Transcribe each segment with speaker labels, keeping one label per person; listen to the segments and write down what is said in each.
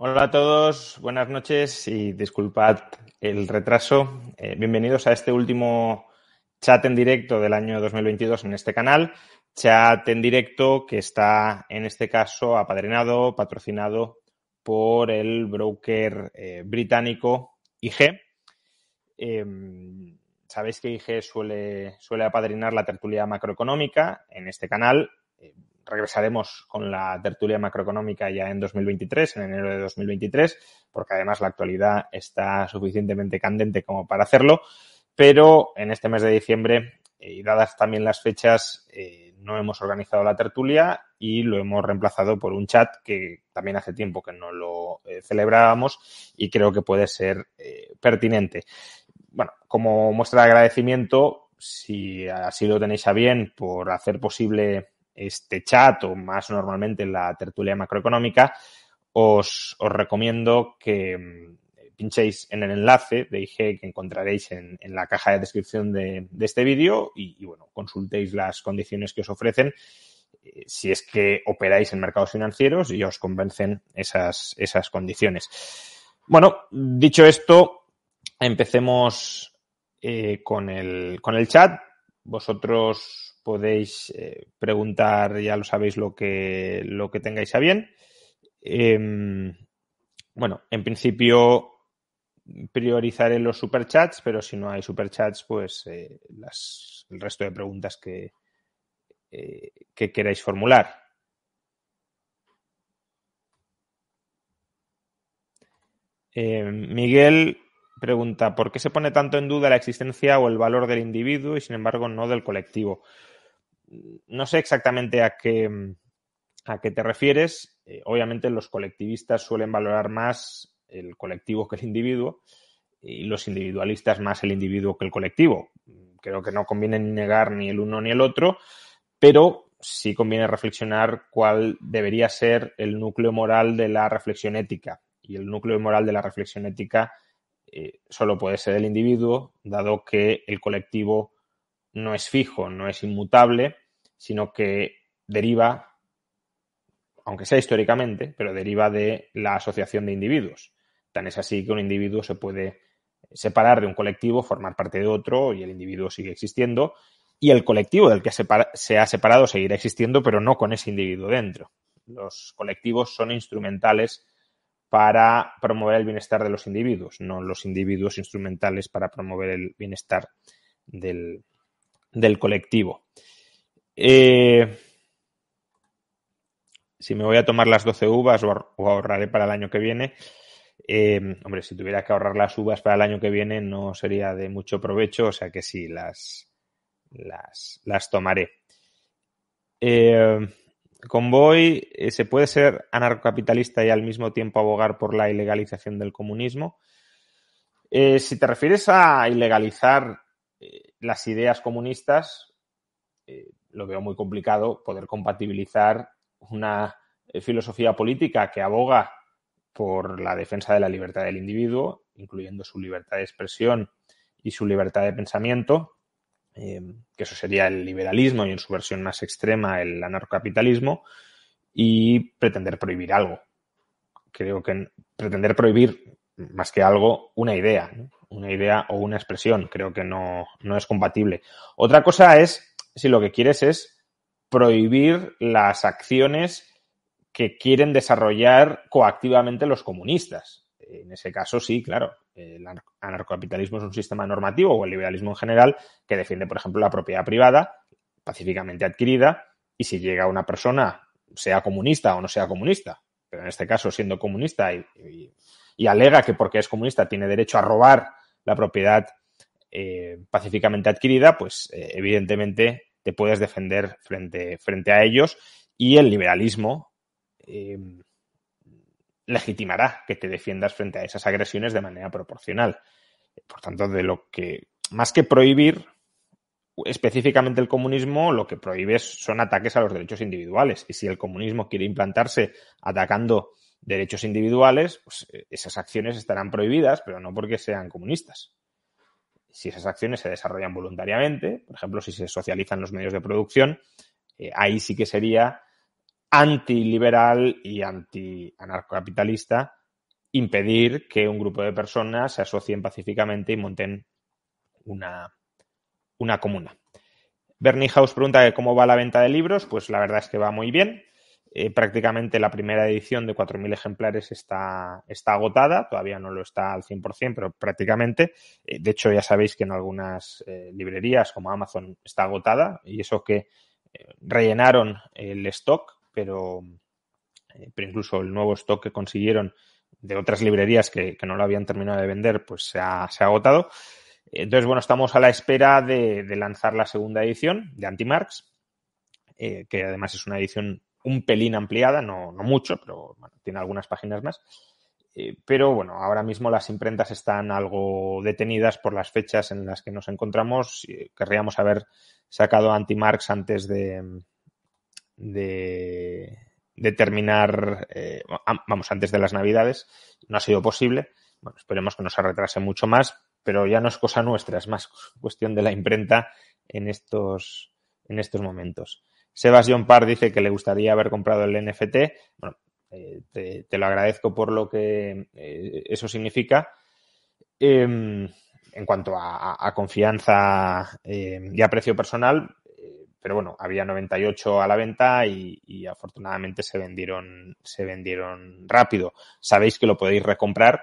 Speaker 1: Hola a todos, buenas noches y disculpad el retraso. Eh, bienvenidos a este último chat en directo del año 2022 en este canal. Chat en directo que está en este caso apadrinado, patrocinado por el broker eh, británico IG. Em, sabéis que IG suele, suele apadrinar la tertulia macroeconómica en este canal. Em, regresaremos con la tertulia macroeconómica ya en 2023, en enero de 2023, porque además la actualidad está suficientemente candente como para hacerlo. Pero en este mes de diciembre, eh, y dadas también las fechas, eh, no hemos organizado la tertulia y lo hemos reemplazado por un chat que también hace tiempo que no lo eh, celebrábamos y creo que puede ser pertinente. Bueno, como muestra de agradecimiento, si así lo tenéis a bien por hacer posible este chat o más normalmente en la tertulia macroeconómica, os, recomiendo que mm, pinchéis en el enlace de IG que encontraréis en, la caja de descripción de, este vídeo y, bueno, consultéis las condiciones que os ofrecen eh, si es que operáis en mercados financieros y os convencen esas, esas condiciones. Bueno, dicho esto, empecemos eh, con, el, con el chat. Vosotros podéis eh, preguntar, ya lo sabéis, lo que, lo que tengáis a bien. Em, bueno, en principio priorizaré los superchats, pero si no hay superchats, pues eh, el resto de preguntas que, eh, que queráis formular. Em, Miguel pregunta, ¿por qué se pone tanto en duda la existencia o el valor del individuo y sin embargo no del colectivo? no sé exactamente a qué, a qué te refieres. Eh, obviamente los colectivistas suelen valorar más el colectivo que el individuo y los individualistas más el individuo que el colectivo. Creo que no conviene negar ni el uno ni el otro, pero sí conviene reflexionar cuál debería ser el núcleo moral de la reflexión ética. Y el núcleo moral de la reflexión ética eh, solo puede ser el individuo, dado que el colectivo no es fijo, no es inmutable, sino que deriva, aunque sea históricamente, pero deriva de la asociación de individuos. Tan es así que un individuo se puede separar de un colectivo, formar parte de otro y el individuo sigue existiendo y el colectivo del que se ha separado seguirá existiendo, pero no con ese individuo dentro. Los colectivos son instrumentales para promover el bienestar de los individuos, no los individuos instrumentales para promover el bienestar del, del colectivo. Eh, si me voy a tomar las 12 uvas o, ahorraré para el año que viene, eh, hombre, si tuviera que ahorrar las uvas para el año que viene no sería de mucho provecho, o sea que sí, las, las, tomaré. Eh, Convoy, ¿se puede ser anarcocapitalista y al mismo tiempo abogar por la ilegalización del comunismo? si te refieres a ilegalizar eh, las ideas comunistas, eh, lo veo muy complicado poder compatibilizar una eh, filosofía política que aboga por la defensa de la libertad del individuo, incluyendo su libertad de expresión y su libertad de pensamiento, em, que eso sería el liberalismo y en su versión más extrema el anarcocapitalismo, y pretender prohibir algo. Creo que pretender prohibir más que algo, una idea, una idea o una expresión. Creo que no, no es compatible. Otra cosa es si lo que quieres es prohibir las acciones que quieren desarrollar coactivamente los comunistas. En ese caso, sí, claro. El anarcocapitalismo es un sistema normativo o el liberalismo en general que defiende, por ejemplo, la propiedad privada, pacíficamente adquirida, y si llega una persona, sea comunista o no sea comunista, pero en este caso siendo comunista y y alega que porque es comunista tiene derecho a robar la propiedad eh, pacíficamente adquirida, pues eh, evidentemente te puedes defender frente, frente a ellos y el liberalismo em, legitimará que te defiendas frente a esas agresiones de manera proporcional. Por tanto, de lo que más que prohibir específicamente el comunismo, lo que prohíbe son ataques a los derechos individuales. Y si el comunismo quiere implantarse atacando derechos individuales, pues eh, esas acciones estarán prohibidas, pero no porque sean comunistas. Si esas acciones se desarrollan voluntariamente, por ejemplo, si se socializan los medios de producción, eh, ahí sí que sería antiliberal y anti-anarcocapitalista impedir que un grupo de personas se asocien pacíficamente y monten una, una comuna. Bernie House pregunta que cómo va la venta de libros. Pues la verdad es que va muy bien. Eh, prácticamente la primera edición de 4.000 ejemplares está, está, agotada, todavía no lo está al 100%, pero prácticamente. Eh, de hecho, ya sabéis que en algunas eh, librerías como Amazon está agotada y eso que rellenaron el stock, pero, incluso el nuevo stock que consiguieron de otras librerías que, no lo habían terminado de vender, pues se ha, agotado. Entonces, bueno, estamos a la espera de, lanzar la segunda edición de Anti eh, que además es una edición un pelín ampliada, no, mucho, pero tiene algunas páginas más. Eh, pero bueno, ahora mismo las imprentas están algo detenidas por las fechas en las que nos encontramos. Eh, querríamos haber sacado anti Marx antes de, de, terminar, eh, vamos, antes de las Navidades. No ha sido posible. Bueno, esperemos que no se retrase mucho más, pero ya no es cosa nuestra, es más cuestión de la imprenta en estos, en estos momentos. Sebastián Parr dice que le gustaría haber comprado el NFT. Bueno, eh, te, lo agradezco por lo que eh, eso significa. Em, en cuanto a, confianza em, y a precio personal, eh, pero bueno, había 98 a la venta y, afortunadamente se vendieron, se vendieron rápido. Sabéis que lo podéis recomprar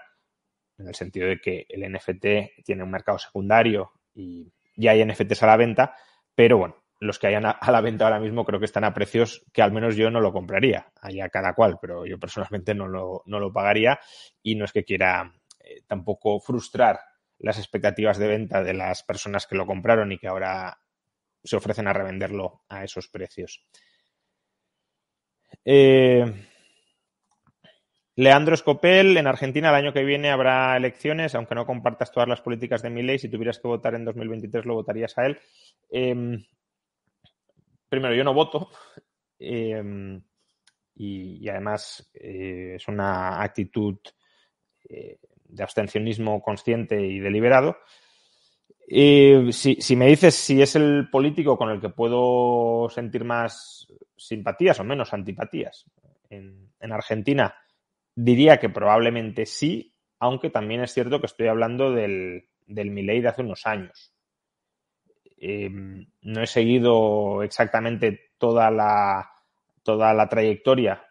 Speaker 1: en el sentido de que el NFT tiene un mercado secundario y ya hay NFTs a la venta, pero bueno, los que hayan a, la venta ahora mismo creo que están a precios que al menos yo no lo compraría, allá cada cual, pero yo personalmente no lo, no lo pagaría y no es que quiera eh, tampoco frustrar las expectativas de venta de las personas que lo compraron y que ahora se ofrecen a revenderlo a esos precios. Eh, Leandro Escopel, en Argentina el año que viene habrá elecciones, aunque no compartas todas las políticas de mi ley, si tuvieras que votar en 2023 lo votarías a él. Em, primero, yo no voto. Em, y, además eh, es una actitud eh, de abstencionismo consciente y deliberado. Eh, si, me dices si es el político con el que puedo sentir más simpatías o menos antipatías en, Argentina, diría que probablemente sí, aunque también es cierto que estoy hablando del, del Milei de hace unos años. Eh, no he seguido exactamente toda la, toda la trayectoria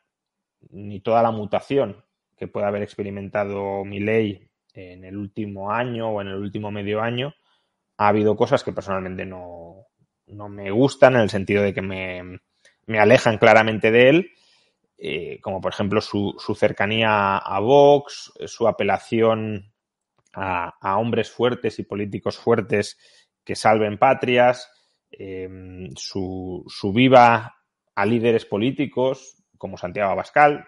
Speaker 1: ni toda la mutación que pueda haber experimentado mi ley en el último año o en el último medio año. Ha habido cosas que personalmente no, me gustan en el sentido de que me, alejan claramente de él, eh, como por ejemplo su, cercanía a Vox, su apelación a hombres fuertes y políticos fuertes que salven patrias, eh, su, viva a líderes políticos como Santiago Abascal,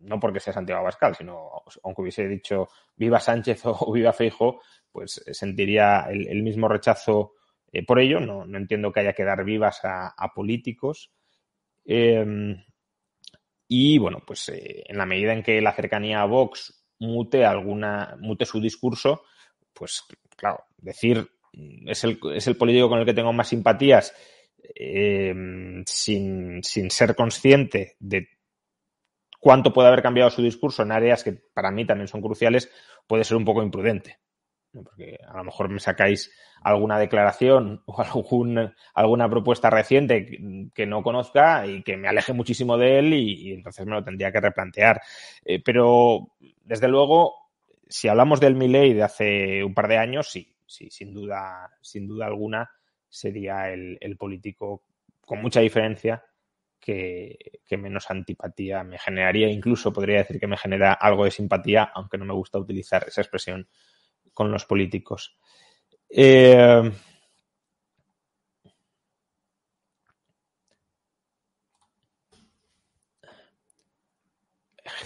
Speaker 1: no porque sea Santiago Abascal, sino aunque hubiese dicho viva Sánchez o viva Feijo, pues sentiría el, mismo rechazo eh, por ello. No, entiendo que haya que dar vivas a, políticos. Em, y bueno, pues eh, en la medida en que la cercanía a Vox mute alguna, mute su discurso, pues claro, decir Mm, es el, es el político con el que tengo más simpatías, eh, sin, sin ser consciente de cuánto puede haber cambiado su discurso en áreas que para mí también son cruciales, puede ser un poco imprudente. Porque a lo mejor me sacáis alguna declaración o alguna propuesta reciente que no conozca y que me aleje muchísimo de él y, entonces me lo tendría que replantear. Eh, pero, desde luego, si hablamos del Milley de hace un par de años, sí, sí, sin duda, sin duda alguna, sería el, político con mucha diferencia que, menos antipatía me generaría. Incluso podría decir que me genera algo de simpatía, aunque no me gusta utilizar esa expresión con los políticos. Eh,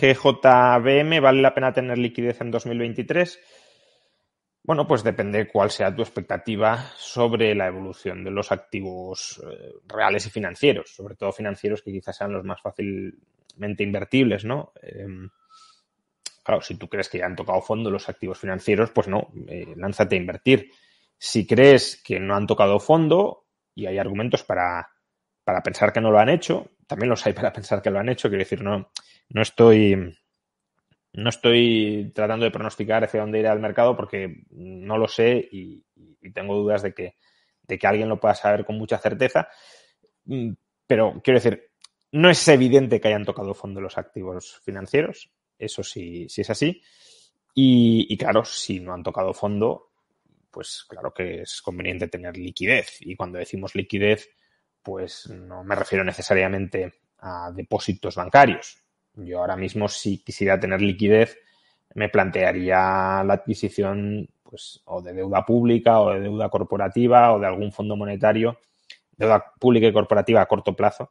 Speaker 1: GJBM, ¿vale la pena tener liquidez en 2023? Bueno, pues depende cuál sea tu expectativa sobre la evolución de los activos eh, reales y financieros, sobre todo financieros que quizás sean los más fácilmente invertibles, ¿no? Em, claro, si tú crees que ya han tocado fondo los activos financieros, pues no, eh, lánzate a invertir. Si crees que no han tocado fondo y hay argumentos para, para pensar que no lo han hecho, también los hay para pensar que lo han hecho, quiero decir, no, no estoy no estoy tratando de pronosticar hacia dónde irá el mercado porque no lo sé y, tengo dudas de que, alguien lo pueda saber con mucha certeza. Mm, pero quiero decir, no es evidente que hayan tocado fondo los activos financieros, eso sí, sí es así. y, claro, si no han tocado fondo, pues claro que es conveniente tener liquidez. Y cuando decimos liquidez, pues no me refiero necesariamente a depósitos bancarios. Yo ahora mismo, si quisiera tener liquidez, me plantearía la adquisición pues, o de deuda pública o de deuda corporativa o de algún fondo monetario, deuda pública y corporativa a corto plazo,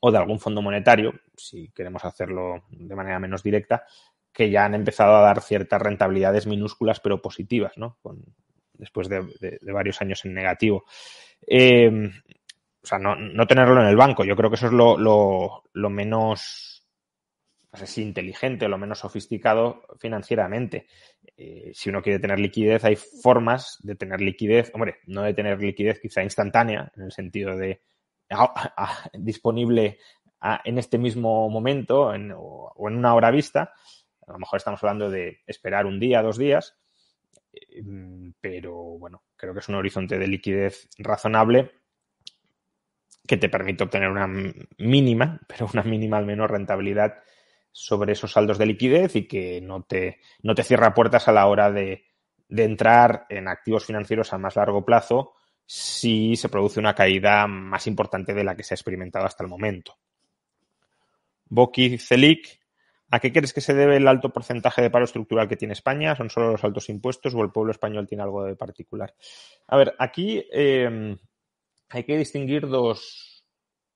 Speaker 1: o de algún fondo monetario, si queremos hacerlo de manera menos directa, que ya han empezado a dar ciertas rentabilidades minúsculas pero positivas, ¿no? después de, varios años en negativo. Eh, o sea, no, tenerlo en el banco. Yo creo que eso es lo menos es inteligente o lo menos sofisticado financieramente. Eh, si uno quiere tener liquidez, hay formas de tener liquidez, hombre, no de tener liquidez quizá instantánea, en el sentido de ah, ah, ah, disponible en este mismo momento o, en una hora vista. A lo mejor estamos hablando de esperar un día, dos días, eh, pero bueno, creo que es un horizonte de liquidez razonable que te permite obtener una mínima, pero una mínima al menos rentabilidad sobre esos saldos de liquidez y que no te, no te cierra puertas a la hora de, de entrar en activos financieros a más largo plazo si se produce una caída más importante de la que se ha experimentado hasta el momento. Boki Celik, ¿a qué crees que se debe el alto porcentaje de paro estructural que tiene España? ¿Son solo los altos impuestos o el pueblo español tiene algo de particular? A ver, aquí eh, hay que distinguir dos,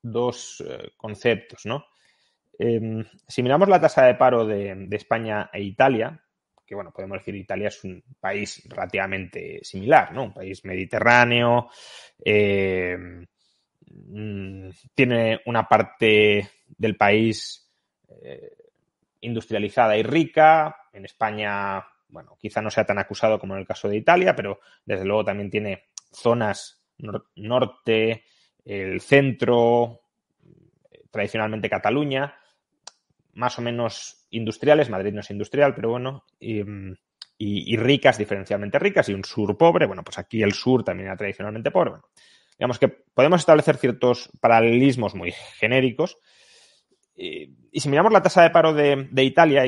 Speaker 1: dos eh, conceptos, ¿no? Em, si miramos la tasa de paro de, España e Italia, que bueno, podemos decir que Italia es un país relativamente similar, ¿no? Un país mediterráneo, em, mm, tiene una parte del país eh, industrializada y rica. En España, bueno, quizá no sea tan acusado como en el caso de Italia, pero desde luego también tiene zonas norte, el centro, tradicionalmente Cataluña, más o menos industriales, Madrid no es industrial, pero bueno, y, ricas, diferencialmente ricas, y un sur pobre, bueno, pues aquí el sur también era tradicionalmente pobre. digamos que podemos establecer ciertos paralelismos muy genéricos. Y, si miramos la tasa de paro de, Italia,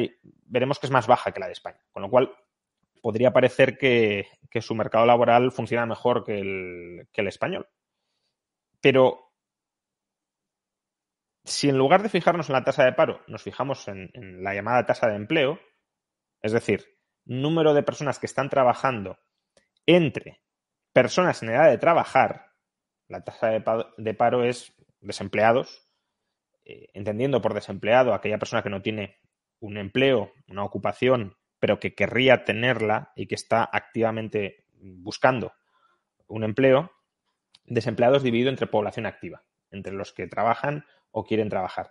Speaker 1: veremos que es más baja que la de España, con lo cual podría parecer que, su mercado laboral funciona mejor que el, que el español. Pero si en lugar de fijarnos en la tasa de paro, nos fijamos en, la llamada tasa de empleo, es decir, número de personas que están trabajando entre personas en edad de trabajar, la tasa de, paro es desempleados, eh, entendiendo por desempleado aquella persona que no tiene un empleo, una ocupación, pero que querría tenerla y que está activamente buscando un empleo, desempleados dividido entre población activa, entre los que trabajan o quieren trabajar.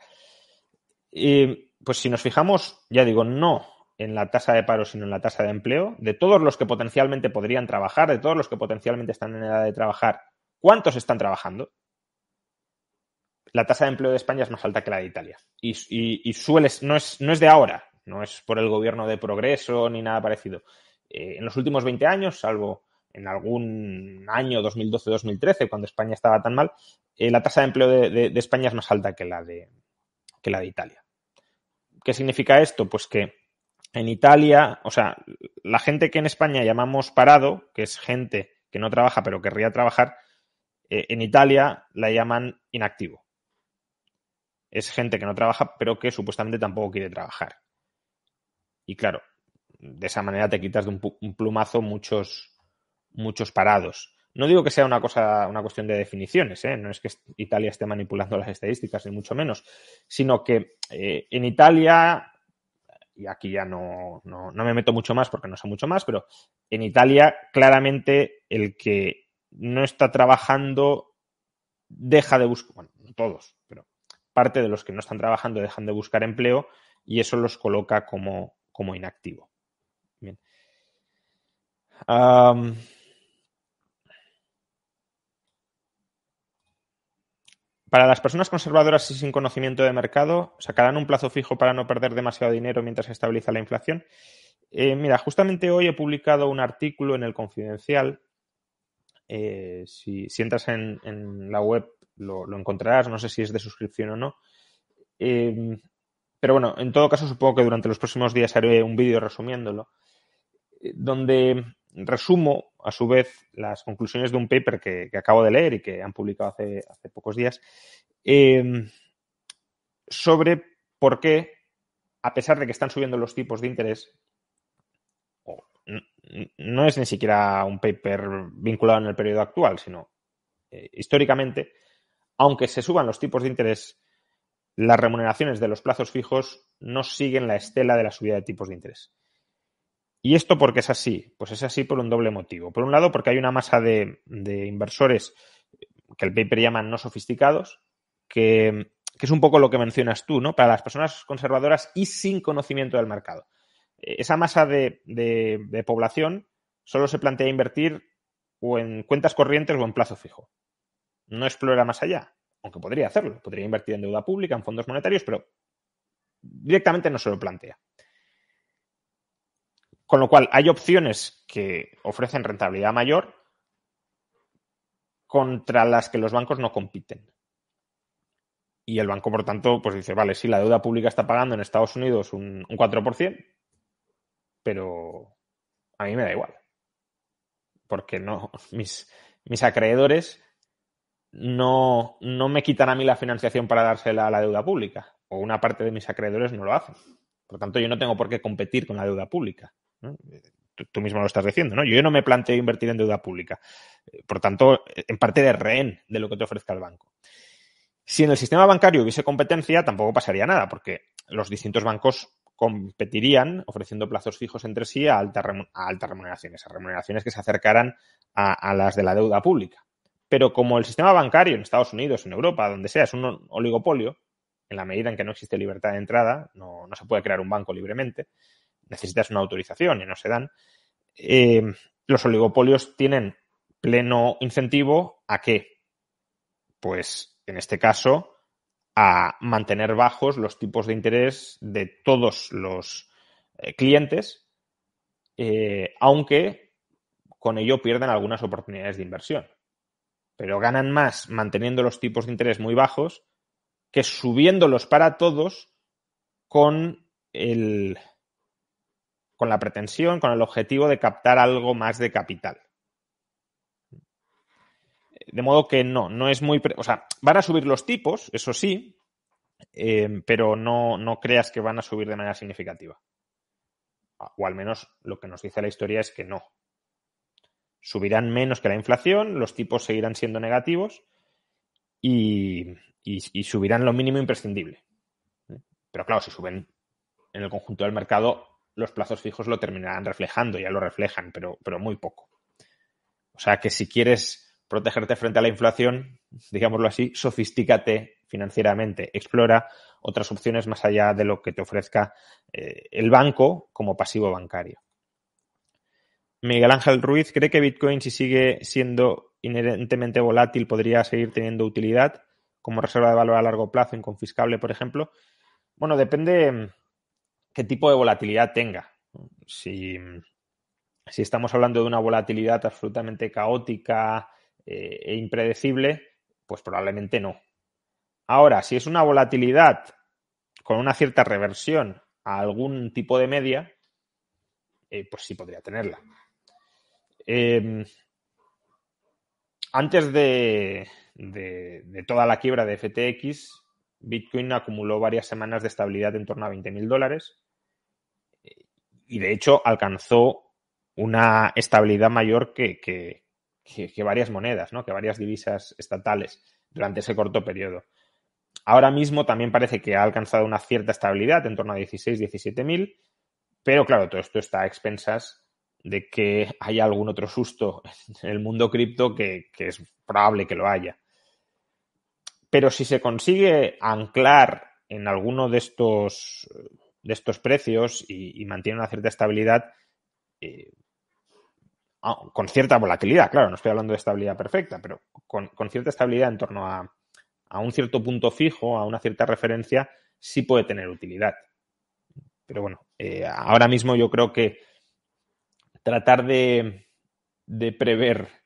Speaker 1: pues si nos fijamos, ya digo, no en la tasa de paro, sino en la tasa de empleo, de todos los que potencialmente podrían trabajar, de todos los que potencialmente están en edad de trabajar, ¿cuántos están trabajando? La tasa de empleo de España es más alta que la de Italia. Y, y, suele, no es, no es de ahora, no es por el gobierno de progreso ni nada parecido. Eh, en los últimos 20 años, salvo en algún año 2012-2013, cuando España estaba tan mal, eh, la tasa de empleo de, España es más alta que la de, la de Italia. ¿Qué significa esto? Pues que en Italia, o sea, la gente que en España llamamos parado, que es gente que no trabaja pero querría trabajar, eh, en Italia la llaman inactivo. Es gente que no trabaja pero que supuestamente tampoco quiere trabajar. Y claro, de esa manera te quitas de un plumazo muchos, muchos parados. No digo que sea una cosa, una cuestión de definiciones, ¿eh? no es que Italia esté manipulando las estadísticas, ni mucho menos, sino que eh, en Italia, y aquí ya no, me meto mucho más porque no sé mucho más, pero en Italia claramente el que no está trabajando deja de buscar, bueno, todos, pero parte de los que no están trabajando dejan de buscar empleo y eso los coloca como, como inactivo. Bien. Para las personas conservadoras y sin conocimiento de mercado, ¿sacarán un plazo fijo para no perder demasiado dinero mientras se estabiliza la inflación? Eh, mira, justamente hoy he publicado un artículo en el Confidencial. Eh, si, entras en, la web lo, encontrarás, no sé si es de suscripción o no. Eh, pero bueno, en todo caso supongo que durante los próximos días haré un vídeo resumiéndolo, donde resumo a su vez, las conclusiones de un paper que, acabo de leer y que han publicado hace, hace pocos días, em, sobre por qué, a pesar de que están subiendo los tipos de interés, no, es ni siquiera un paper vinculado en el periodo actual, sino eh, históricamente, aunque se suban los tipos de interés, las remuneraciones de los plazos fijos no siguen la estela de la subida de tipos de interés. ¿Y esto por qué es así? Pues es así por un doble motivo. Por un lado, porque hay una masa de, inversores que el paper llaman no sofisticados, que, es un poco lo que mencionas tú, ¿no? Para las personas conservadoras y sin conocimiento del mercado. Eh, esa masa de, de población solo se plantea invertir o en cuentas corrientes o en plazo fijo. No explora más allá, aunque podría hacerlo. Podría invertir en deuda pública, en fondos monetarios, pero directamente no se lo plantea. Con lo cual, hay opciones que ofrecen rentabilidad mayor contra las que los bancos no compiten. Y el banco, por tanto, pues dice, vale, sí, la deuda pública está pagando en Estados Unidos un, 4%, pero a mí me da igual. Porque no, mis, mis acreedores no, no me quitan a mí la financiación para dársela a la deuda pública. O una parte de mis acreedores no lo hacen. Por tanto, yo no tengo por qué competir con la deuda pública. Eh, tú, mismo lo estás diciendo, ¿no? Yo no me planteo invertir en deuda pública. Eh, por tanto, en parte de rehén de lo que te ofrezca el banco. Si en el sistema bancario hubiese competencia, tampoco pasaría nada, porque los distintos bancos competirían ofreciendo plazos fijos entre sí a, altas remuneraciones, a remuneraciones que se acercaran a, las de la deuda pública. Pero como el sistema bancario en Estados Unidos, en Europa, donde sea, es un oligopolio, en la medida en que no existe libertad de entrada, no se puede crear un banco libremente, necesitas una autorización y no se dan, eh, los oligopolios tienen pleno incentivo a qué? Pues en este caso, a mantener bajos los tipos de interés de todos los eh, clientes, eh, aunque con ello pierdan algunas oportunidades de inversión. Pero ganan más manteniendo los tipos de interés muy bajos que subiéndolos para todos con el con la pretensión, con el objetivo de captar algo más de capital. De modo que no, no es muy... O sea, van a subir los tipos, eso sí, eh, pero no, no creas que van a subir de manera significativa. Ah, o al menos lo que nos dice la historia es que no. Subirán menos que la inflación, los tipos seguirán siendo negativos y subirán lo mínimo imprescindible. Pero claro, si suben en el conjunto del mercado, los plazos fijos lo terminarán reflejando, ya lo reflejan, pero, pero muy poco. O sea que si quieres protegerte frente a la inflación, digámoslo así, sofistícate financieramente, explora otras opciones más allá de lo que te ofrezca eh, el banco como pasivo bancario. Miguel Ángel Ruiz cree que Bitcoin, si sigue siendo inherentemente volátil, podría seguir teniendo utilidad como reserva de valor a largo plazo, inconfiscable, por ejemplo. Bueno, depende, qué tipo de volatilidad tenga. Si, estamos hablando de una volatilidad absolutamente caótica eh, e impredecible, pues probablemente no. Ahora, si es una volatilidad con una cierta reversión a algún tipo de media, eh, pues sí podría tenerla. Em, antes de, toda la quiebra de FTX, Bitcoin acumuló varias semanas de estabilidad en torno a 20.000 mil dólares y de hecho alcanzó una estabilidad mayor que, varias monedas, ¿no? que varias divisas estatales durante ese corto periodo. Ahora mismo también parece que ha alcanzado una cierta estabilidad en torno a 16, 17.000, pero claro, todo esto está a expensas de que haya algún otro susto en el mundo cripto que es probable que lo haya. Pero si se consigue anclar en alguno de estos, de estos precios y, mantiene una cierta estabilidad, eh, con cierta volatilidad, claro, no estoy hablando de estabilidad perfecta, pero con, cierta estabilidad en torno a, un cierto punto fijo, a una cierta referencia, sí puede tener utilidad. Pero bueno, eh, ahora mismo yo creo que tratar de, de prever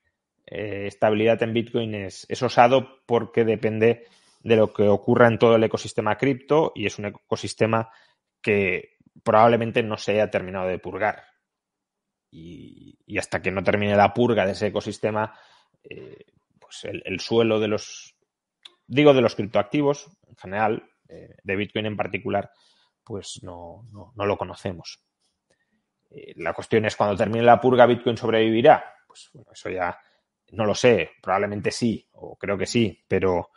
Speaker 1: eh, estabilidad en Bitcoin es, osado porque depende de lo que ocurra en todo el ecosistema cripto y es un ecosistema que probablemente no se haya terminado de purgar. Y, hasta que no termine la purga de ese ecosistema, eh, pues el, suelo de los, digo, de los criptoactivos en general, eh, de Bitcoin en particular, pues no, no, no lo conocemos. la cuestión es cuando termine la purga, Bitcoin sobrevivirá. Pues bueno, eso ya no lo sé, probablemente sí, o creo que sí, pero,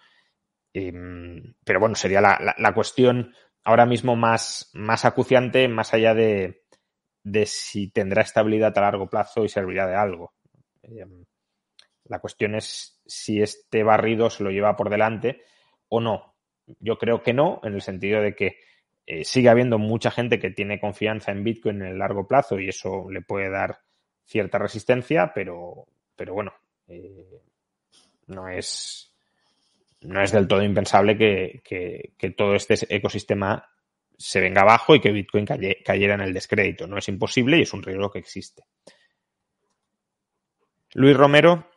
Speaker 1: em, pero bueno, sería la, cuestión ahora mismo más, más acuciante, más allá de, de, si tendrá estabilidad a largo plazo y servirá de algo. Em, la cuestión es si este barrido se lo lleva por delante o no. Yo creo que no, en el sentido de que eh, sigue habiendo mucha gente que tiene confianza en Bitcoin en el largo plazo y eso le puede dar cierta resistencia, pero, pero bueno, eh, no es no es del todo impensable que, todo este ecosistema se venga abajo y que Bitcoin cayera en el descrédito. No es imposible y es un riesgo que existe. Luis Romero,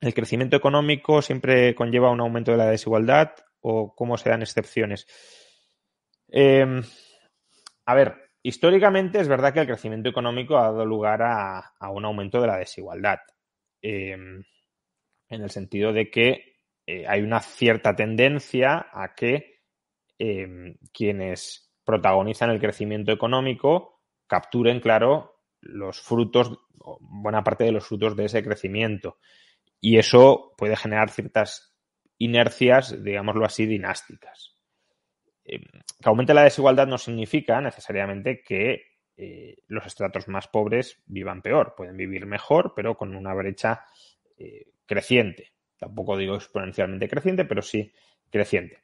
Speaker 1: ¿el crecimiento económico siempre conlleva un aumento de la desigualdad o cómo se dan excepciones? Em, a ver, históricamente es verdad que el crecimiento económico ha dado lugar a, a un aumento de la desigualdad. Em, en el sentido de que eh, hay una cierta tendencia a que em, quienes protagonizan el crecimiento económico capturen, claro, los frutos, buena parte de los frutos de ese crecimiento. Y eso puede generar ciertas inercias, digámoslo así, dinásticas. Em, que aumente la desigualdad no significa necesariamente que eh, los estratos más pobres vivan peor, pueden vivir mejor, pero con una brecha eh, creciente. Tampoco digo exponencialmente creciente, pero sí creciente.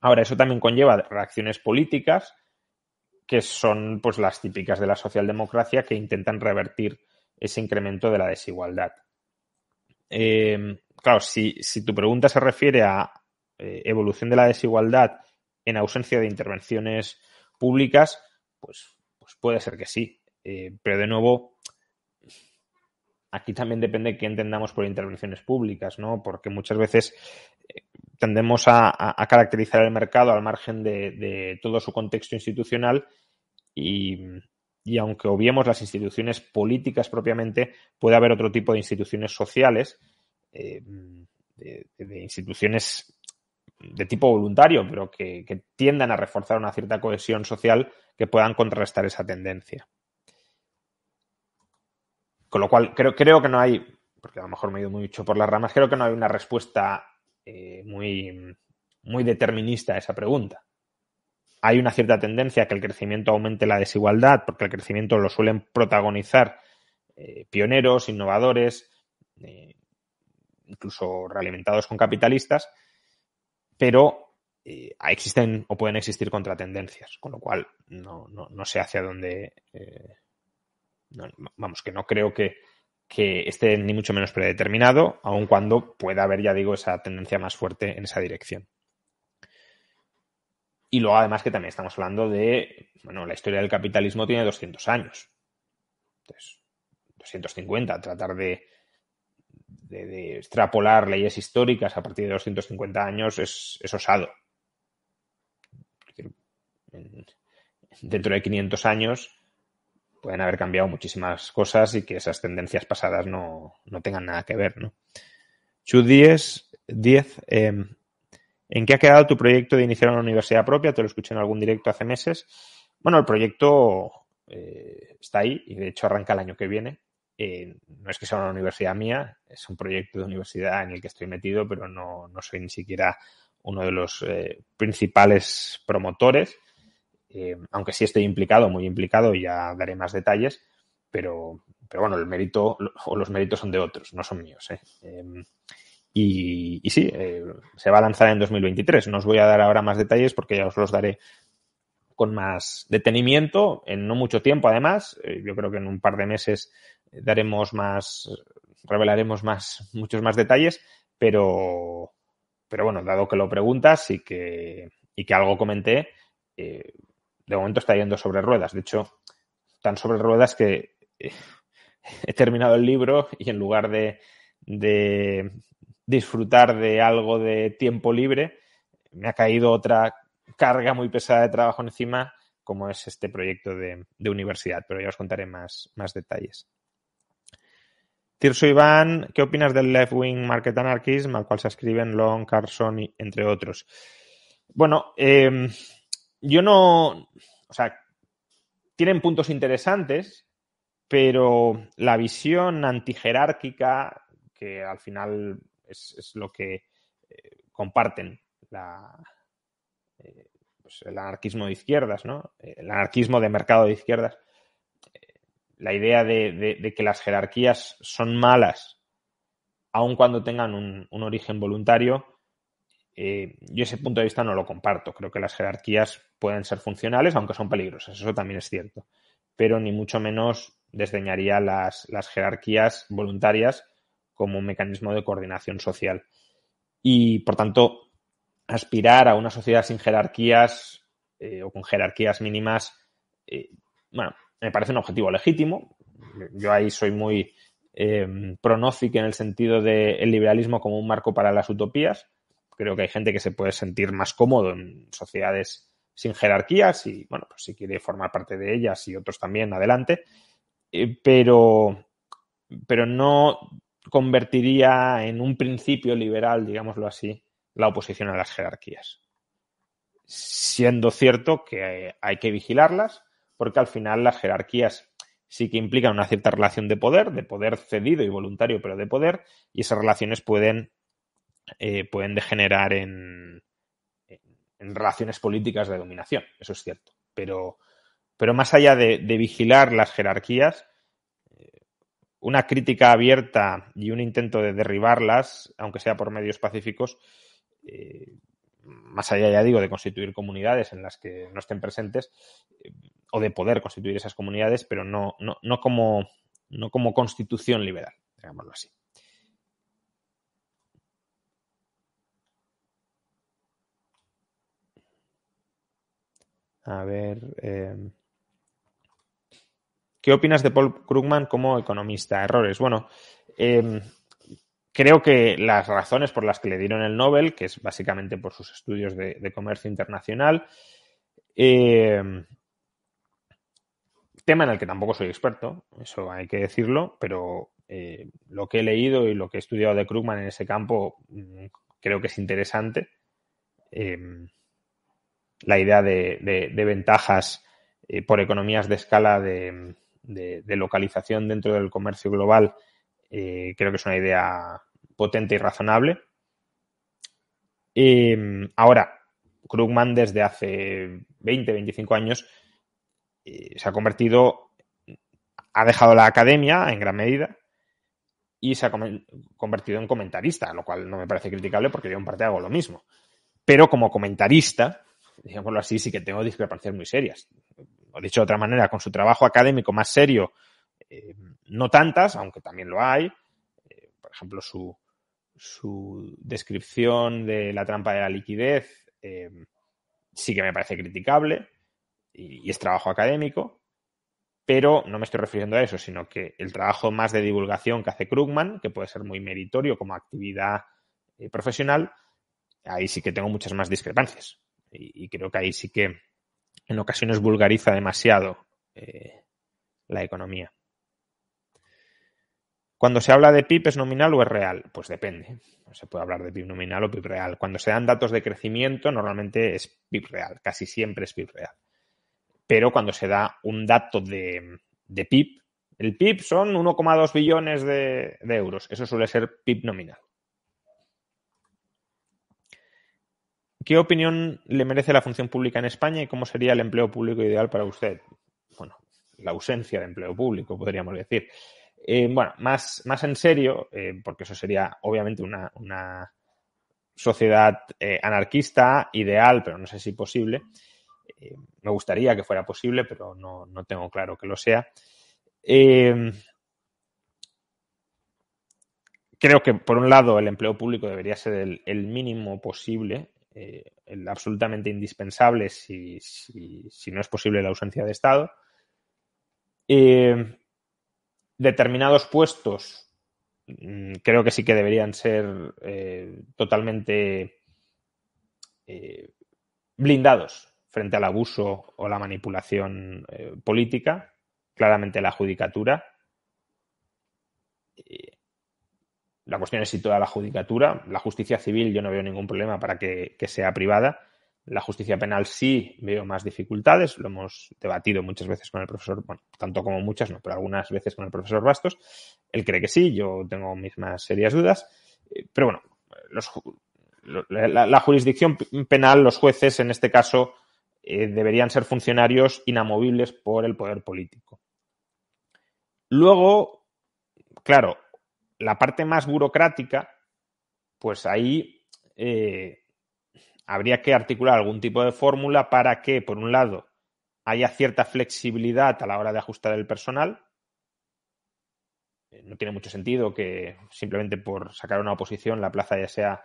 Speaker 1: Ahora, eso también conlleva reacciones políticas que son pues, las típicas de la socialdemocracia que intentan revertir ese incremento de la desigualdad. Em, claro, si, tu pregunta se refiere a eh, evolución de la desigualdad en ausencia de intervenciones públicas, pues pues puede ser que sí. Eh, pero de nuevo, aquí también depende de qué entendamos por intervenciones públicas, ¿no? Porque muchas veces eh, tendemos a, caracterizar el mercado al margen de, todo su contexto institucional y, aunque obviemos las instituciones políticas propiamente, puede haber otro tipo de instituciones sociales, eh, de, instituciones de tipo voluntario, pero que, tiendan a reforzar una cierta cohesión social que puedan contrarrestar esa tendencia. Con lo cual, creo, que no hay, porque a lo mejor me he ido muy mucho por las ramas, creo que no hay una respuesta eh, muy, muy determinista a esa pregunta. Hay una cierta tendencia a que el crecimiento aumente la desigualdad, porque el crecimiento lo suelen protagonizar eh, pioneros, innovadores, eh, incluso realimentados con capitalistas, pero eh, existen o pueden existir contratendencias, con lo cual no, sé hacia dónde. Eh, vamos, que no creo que, que esté ni mucho menos predeterminado, aun cuando pueda haber, ya digo, esa tendencia más fuerte en esa dirección. Y luego, además, que también estamos hablando de, bueno, la historia del capitalismo tiene 200 años. Entonces, 250, tratar de de, extrapolar leyes históricas a partir de 250 años es, osado. Dentro de 500 años pueden haber cambiado muchísimas cosas y que esas tendencias pasadas no, tengan nada que ver. ¿no? 10, em, ¿en qué ha quedado tu proyecto de iniciar una universidad propia? Te lo escuché en algún directo hace meses. Bueno, el proyecto eh, está ahí y de hecho arranca el año que viene. Eh, no es que sea una universidad mía, es un proyecto de universidad en el que estoy metido, pero no, soy ni siquiera uno de los eh, principales promotores, eh, aunque sí estoy implicado, muy implicado, ya daré más detalles, pero, pero bueno, el mérito o los méritos son de otros, no son míos. Em, y, y, sí, se va a lanzar en 2023. No os voy a dar ahora más detalles porque ya os los daré con más detenimiento, en no mucho tiempo además, yo creo que en un par de meses daremos más, revelaremos más, muchos más detalles, pero, pero bueno, dado que lo preguntas y que, y que algo comenté, eh, de momento está yendo sobre ruedas. De hecho, tan sobre ruedas que eh, he terminado el libro y en lugar de, disfrutar de algo de tiempo libre, me ha caído otra carga muy pesada de trabajo encima, como es este proyecto de, universidad. Pero ya os contaré más detalles. Tirso Iván, ¿qué opinas del left-wing market anarchism al cual se escriben Long, Carson, y, entre otros? Bueno, em, yo no. O sea, tienen puntos interesantes, pero la visión antijerárquica, que al final es, lo que eh, comparten la, eh, pues el anarquismo de izquierdas, ¿no? El anarquismo de mercado de izquierdas la idea de, que las jerarquías son malas, aun cuando tengan un, origen voluntario, eh, yo ese punto de vista no lo comparto. Creo que las jerarquías pueden ser funcionales, aunque son peligrosas, eso también es cierto. Pero ni mucho menos desdeñaría las, jerarquías voluntarias como un mecanismo de coordinación social. Y, por tanto, aspirar a una sociedad sin jerarquías eh, o con jerarquías mínimas, eh, bueno, me parece un objetivo legítimo. Yo ahí soy muy eh, pronóstico en el sentido del liberalismo como un marco para las utopías. Creo que hay gente que se puede sentir más cómodo en sociedades sin jerarquías y, bueno, pues si quiere formar parte de ellas y otros también, adelante. Eh, pero, pero no convertiría en un principio liberal, digámoslo así, la oposición a las jerarquías. Siendo cierto que hay que vigilarlas, porque al final las jerarquías sí que implican una cierta relación de poder, de poder cedido y voluntario, pero de poder, y esas relaciones pueden, eh, pueden degenerar en, en, relaciones políticas de dominación, eso es cierto. Pero, pero más allá de, vigilar las jerarquías, eh, una crítica abierta y un intento de derribarlas, aunque sea por medios pacíficos, eh, más allá, ya digo, de constituir comunidades en las que no estén presentes, o de poder constituir esas comunidades, pero no, no, como, no como constitución liberal, digámoslo así. A ver. Em, ¿Qué opinas de Paul Krugman como economista? Errores. Bueno, em, creo que las razones por las que le dieron el Nobel, que es básicamente por sus estudios de, de comercio internacional, eh, Tema en el que tampoco soy experto, eso hay que decirlo, pero eh, lo que he leído y lo que he estudiado de Krugman en ese campo mm, creo que es interesante. Em, la idea de, ventajas eh, por economías de escala de, de, localización dentro del comercio global eh, creo que es una idea potente y razonable. Em, ahora, Krugman desde hace 20, 25 años eh, se ha convertido, ha dejado la academia en gran medida y se ha convertido en comentarista, lo cual no me parece criticable porque yo en parte hago lo mismo. Pero como comentarista, digámoslo así, sí que tengo discrepancias muy serias. O dicho de otra manera, con su trabajo académico más serio, eh, no tantas, aunque también lo hay. Eh, por ejemplo, su, su, descripción de la trampa de la liquidez sí que me parece criticable y, es trabajo académico, pero no me estoy refiriendo a eso, sino que el trabajo más de divulgación que hace Krugman, que puede ser muy meritorio como actividad eh, profesional, ahí sí que tengo muchas más discrepancias. Y, creo que ahí sí que en ocasiones vulgariza demasiado eh, la economía. Cuando se habla de PIB, ¿es nominal o es real? Pues depende. No Se puede hablar de PIB nominal o PIB real. Cuando se dan datos de crecimiento, normalmente es PIB real. Casi siempre es PIB real pero cuando se da un dato de, PIB, el PIB son 1,2 billones de, euros. Eso suele ser PIB nominal. ¿Qué opinión le merece la función pública en España y cómo sería el empleo público ideal para usted? Bueno, la ausencia de empleo público, podríamos decir. Eh, bueno, más, más en serio, eh, porque eso sería obviamente una, sociedad eh, anarquista, ideal, pero no sé si posible. Eh, me gustaría que fuera posible, pero no, tengo claro que lo sea. Em, creo que, por un lado, el empleo público debería ser el, mínimo posible, eh, el absolutamente indispensable si, no es posible la ausencia de Estado. Em, determinados puestos mm, creo que sí que deberían ser eh, totalmente blindados frente al abuso o la manipulación eh, política, claramente la judicatura. La cuestión es si toda la judicatura, la justicia civil yo no veo ningún problema para que, sea privada. La justicia penal sí veo más dificultades, lo hemos debatido muchas veces con el profesor, bueno, tanto como muchas, no, pero algunas veces con el profesor Bastos. Él cree que sí, yo tengo mis más serias dudas. Eh, pero bueno, la, jurisdicción penal, los jueces en este caso eh, deberían ser funcionarios inamovibles por el poder político. Luego, claro, la parte más burocrática, pues ahí eh, habría que articular algún tipo de fórmula para que, por un lado, haya cierta flexibilidad a la hora de ajustar el personal. No tiene mucho sentido que simplemente por sacar una oposición la plaza ya sea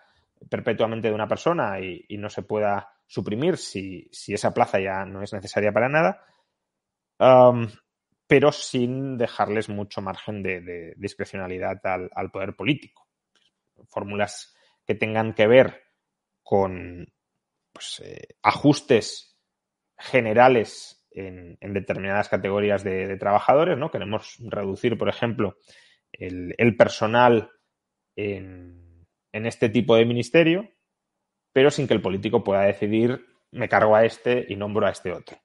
Speaker 1: perpetuamente de una persona y no se pueda suprimir si, esa plaza ya no es necesaria para nada, pero sin dejarles mucho margen de, discrecionalidad al, poder político. Fórmulas que tengan que ver con pues, eh, ajustes generales en, determinadas categorías de, trabajadores, ¿no? Queremos reducir, por ejemplo, el, personal en, este tipo de ministerio, pero sin que el político pueda decidir me cargo a este y nombro a este otro.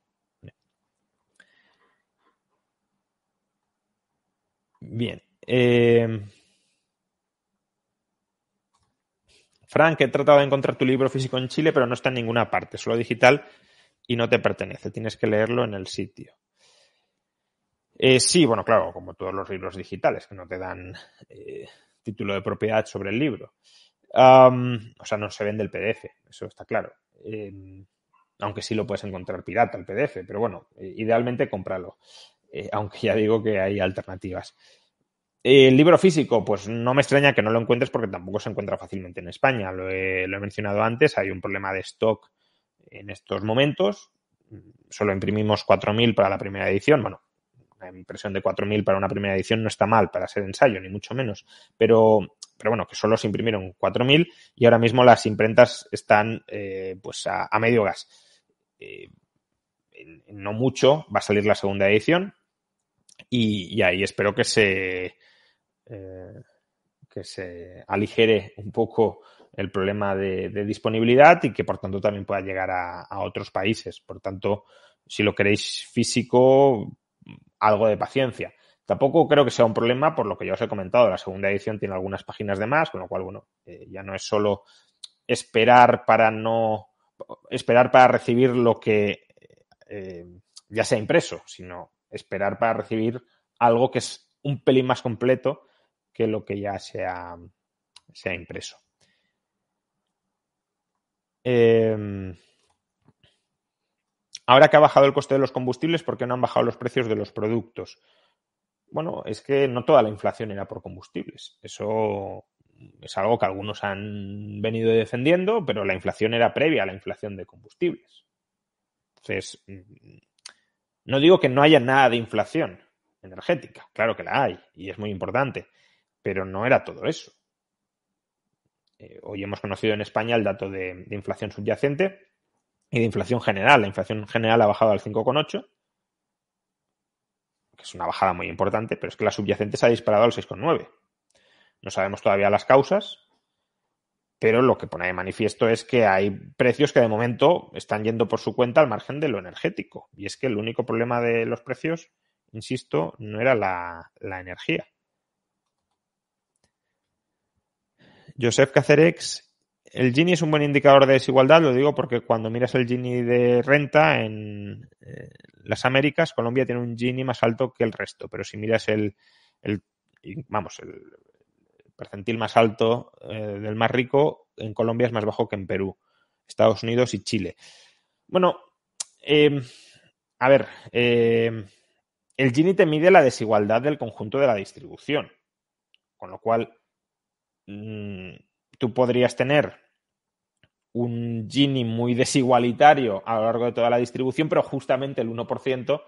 Speaker 1: Bien. Em, Frank, he tratado de encontrar tu libro físico en Chile, pero no está en ninguna parte, solo digital y no te pertenece. Tienes que leerlo en el sitio. Eh, sí, bueno, claro, como todos los libros digitales, que no te dan eh, título de propiedad sobre el libro o sea, no se vende el PDF, eso está claro. Em, aunque sí lo puedes encontrar pirata el PDF, pero bueno, eh, idealmente cómpralo. Eh, aunque ya digo que hay alternativas. El libro físico, pues no me extraña que no lo encuentres porque tampoco se encuentra fácilmente en España. Lo he, lo he mencionado antes, hay un problema de stock en estos momentos. Solo imprimimos 4.000 para la primera edición. Bueno, una impresión de 4.000 para una primera edición no está mal para ser ensayo, ni mucho menos. Pero pero bueno, que solo se imprimieron 4.000 y ahora mismo las imprentas están eh, pues a, medio gas. Eh, no mucho va a salir la segunda edición y, ahí espero que se, eh, que se aligere un poco el problema de, disponibilidad y que por tanto también pueda llegar a otros países. Por tanto, si lo queréis físico, algo de paciencia. Tampoco creo que sea un problema, por lo que ya os he comentado, la segunda edición tiene algunas páginas de más, con lo cual, bueno, eh, ya no es solo esperar para no esperar para recibir lo que eh, ya ha impreso, sino esperar para recibir algo que es un pelín más completo que lo que ya se ha impreso. Em, ahora que ha bajado el coste de los combustibles, ¿por qué no han bajado los precios de los productos? Bueno, es que no toda la inflación era por combustibles. Eso es algo que algunos han venido defendiendo, pero la inflación era previa a la inflación de combustibles. Entonces, mm, no digo que no haya nada de inflación energética, claro que la hay y es muy importante, pero no era todo eso. Eh, hoy hemos conocido en España el dato de, de inflación subyacente y de inflación general. La inflación general ha bajado al 5,8 que es una bajada muy importante, pero es que la subyacente se ha disparado al 6,9. No sabemos todavía las causas, pero lo que pone de manifiesto es que hay precios que de momento están yendo por su cuenta al margen de lo energético. Y es que el único problema de los precios, insisto, no era la, energía. Joseph Cacerex el Gini es un buen indicador de desigualdad, lo digo porque cuando miras el Gini de renta en eh, las Américas, Colombia tiene un Gini más alto que el resto, pero si miras el, vamos, el percentil más alto eh, del más rico, en Colombia es más bajo que en Perú, Estados Unidos y Chile. Bueno, em, a ver, em, el Gini te mide la desigualdad del conjunto de la distribución, con lo cual... Mm, tú podrías tener un Gini muy desigualitario a lo largo de toda la distribución, pero justamente el 1%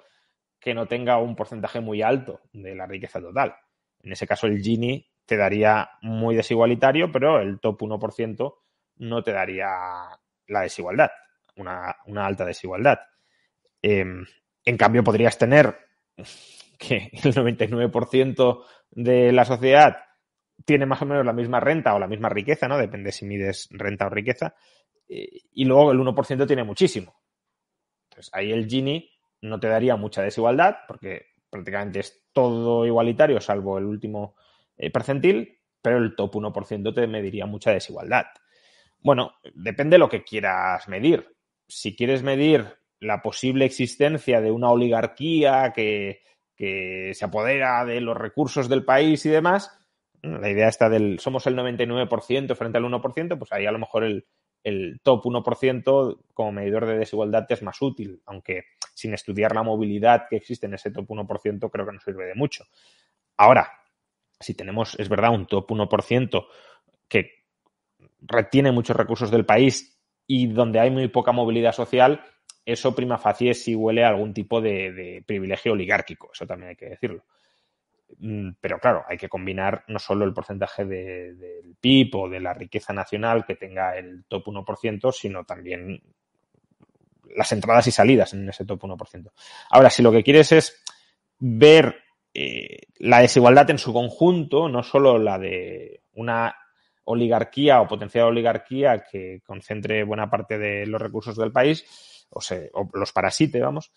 Speaker 1: que no tenga un porcentaje muy alto de la riqueza total. En ese caso, el Gini te daría muy desigualitario, pero el top 1% no te daría la desigualdad, una, alta desigualdad. Em, en cambio, podrías tener que el 99% de la sociedad tiene más o menos la misma renta o la misma riqueza, ¿no? Depende si mides renta o riqueza. Eh, y luego el 1% tiene muchísimo. Entonces ahí el Gini no te daría mucha desigualdad porque prácticamente es todo igualitario salvo el último eh, percentil, pero el top 1% te mediría mucha desigualdad. Bueno, depende lo que quieras medir. Si quieres medir la posible existencia de una oligarquía que, que se apodera de los recursos del país y demás, la idea está del somos el 99% frente al 1%, pues ahí a lo mejor el, el top 1% como medidor de desigualdad es más útil, aunque sin estudiar la movilidad que existe en ese top 1% creo que no sirve de mucho. Ahora, si tenemos, es verdad, un top 1% que retiene muchos recursos del país y donde hay muy poca movilidad social, eso prima facie si huele a algún tipo de, de privilegio oligárquico, eso también hay que decirlo. Mm, pero claro, hay que combinar no solo el porcentaje del PIB o de la riqueza nacional que tenga el top 1%, sino también las entradas y salidas en ese top 1%. Ahora, si lo que quieres es ver eh, la desigualdad en su conjunto, no solo la de una oligarquía o potencial oligarquía que concentre buena parte de los recursos del país, o, los parasite, vamos,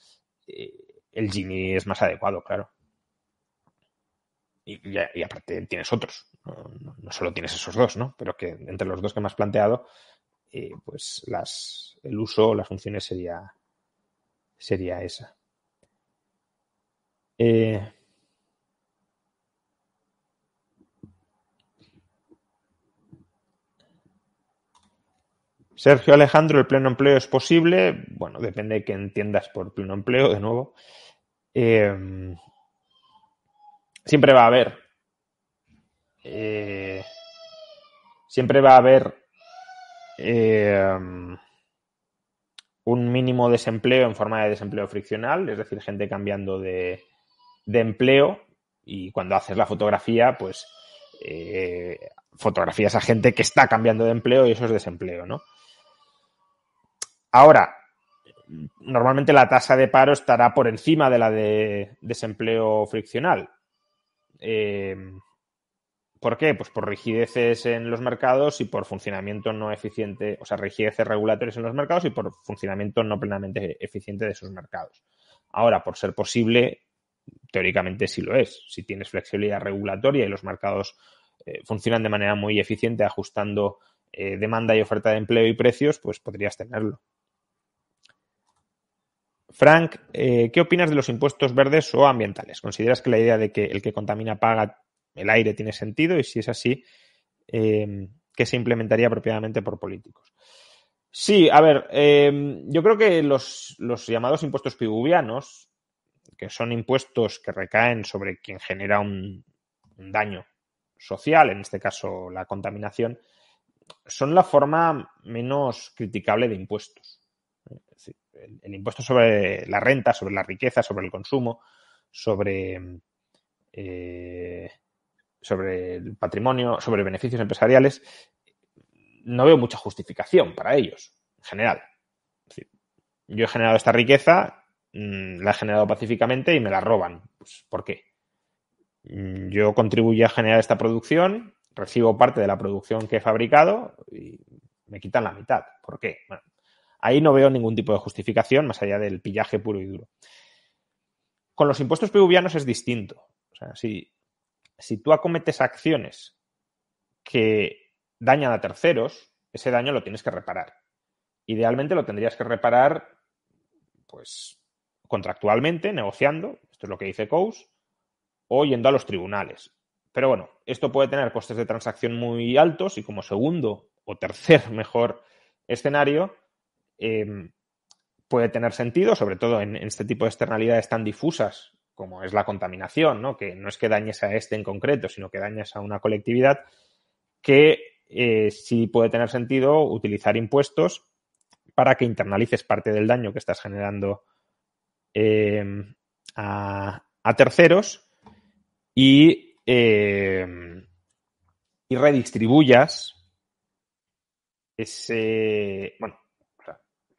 Speaker 1: eh, el Gini es más adecuado, claro. Y, aparte tienes otros, no, solo tienes esos dos, ¿no? Pero que entre los dos que me has planteado, eh, pues las, el uso o las funciones sería, sería esa. Eh, Sergio Alejandro, ¿el pleno empleo es posible? Bueno, depende de entiendas por pleno empleo, de nuevo. Eh, siempre va a haber. Eh, siempre va a haber em, un mínimo desempleo en forma de desempleo friccional, es decir, gente cambiando de, empleo y cuando haces la fotografía, pues eh, fotografías a gente que está cambiando de empleo y eso es desempleo, ¿no? Ahora, normalmente la tasa de paro estará por encima de la de desempleo friccional, eh, ¿Por qué? Pues por rigideces en los mercados y por funcionamiento no eficiente, o sea, rigideces regulatorias en los mercados y por funcionamiento no plenamente eficiente de esos mercados. Ahora, por ser posible, teóricamente sí lo es. Si tienes flexibilidad regulatoria y los mercados eh, funcionan de manera muy eficiente ajustando eh, demanda y oferta de empleo y precios, pues podrías tenerlo. Frank, eh, ¿qué opinas de los impuestos verdes o ambientales? ¿Consideras que la idea de que el que contamina paga el aire tiene sentido? Y si es así, eh, ¿qué se implementaría apropiadamente por políticos? Sí, a ver, em, yo creo que los, llamados impuestos pibubianos, que son impuestos que recaen sobre quien genera un daño social, en este caso la contaminación, son la forma menos criticable de impuestos el, impuesto sobre la renta, sobre la riqueza, sobre el consumo, sobre, eh, sobre el patrimonio, sobre beneficios empresariales, no veo mucha justificación para ellos, en general. yo he generado esta riqueza, mm, la he generado pacíficamente y me la roban. Pues, ¿Por qué? Mm, yo contribuyo a generar esta producción, recibo parte de la producción que he fabricado y me quitan la mitad. ¿Por qué? Bueno, Ahí no veo ningún tipo de justificación más allá del pillaje puro y duro. Con los impuestos peruvianos es distinto. O sea, si, si tú acometes acciones que dañan a terceros, ese daño lo tienes que reparar. Idealmente lo tendrías que reparar, pues, contractualmente, negociando, esto es lo que dice Coase, o yendo a los tribunales. Pero bueno, esto puede tener costes de transacción muy altos y como segundo o tercer mejor escenario, Em, puede tener sentido, sobre todo en, este tipo de externalidades tan difusas como es la contaminación, ¿no? que no es que dañes a este en concreto, sino que dañes a una colectividad, que eh, sí puede tener sentido utilizar impuestos para que internalices parte del daño que estás generando em, a, terceros y, em, y redistribuyas ese, bueno,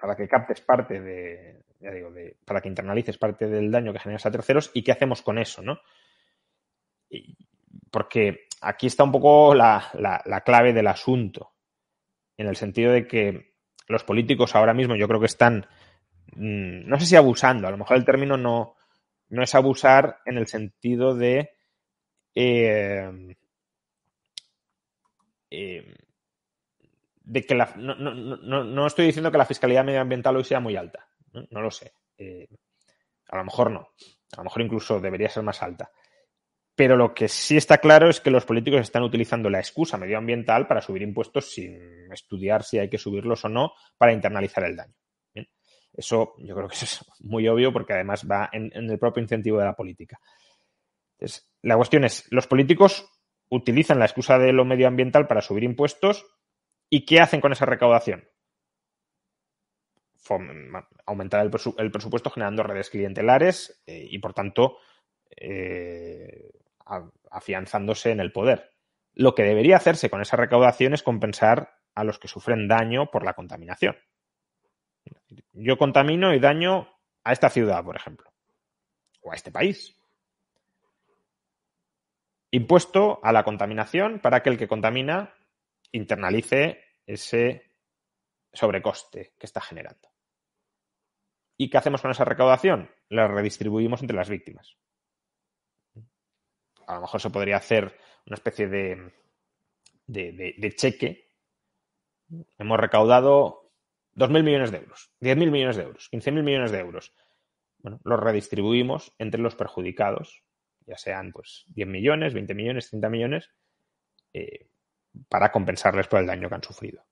Speaker 1: para que captes parte de, ya digo, para que internalices parte del daño que generas a terceros y qué hacemos con eso, porque aquí está un poco la, clave del asunto, en el sentido de que los políticos ahora mismo yo creo que están, mm, no sé si abusando, a lo mejor el término no, no es abusar en el sentido de... Eh, eh, de que la, no, no, estoy diciendo que la fiscalidad medioambiental hoy sea muy alta, no, lo sé. Eh, a lo mejor no, a lo mejor incluso debería ser más alta. Pero lo que sí está claro es que los políticos están utilizando la excusa medioambiental para subir impuestos sin estudiar si hay que subirlos o no para internalizar el daño. Eso yo creo que es muy obvio porque además va en, en el propio incentivo de la política. Entonces, la cuestión es, los políticos utilizan la excusa de lo medioambiental para subir impuestos ¿Y qué hacen con esa recaudación? aumentar el, presupuesto generando redes clientelares eh, y, por tanto, eh, afianzándose en el poder. Lo que debería hacerse con esa recaudación es compensar a los que sufren daño por la contaminación. Yo contamino y daño a esta ciudad, por ejemplo, o a este país. Impuesto a la contaminación para que el que contamina internalice ese sobrecoste que está generando. ¿Y qué hacemos con esa recaudación? La redistribuimos entre las víctimas. A lo mejor se podría hacer una especie de, cheque. Hemos recaudado 2.000 millones de euros, 10.000 millones de euros, 15.000 millones de euros. Bueno, los redistribuimos entre los perjudicados, ya sean pues 10 millones, 20 millones, 30 millones, eh, para compensarles por el daño que han sufrido.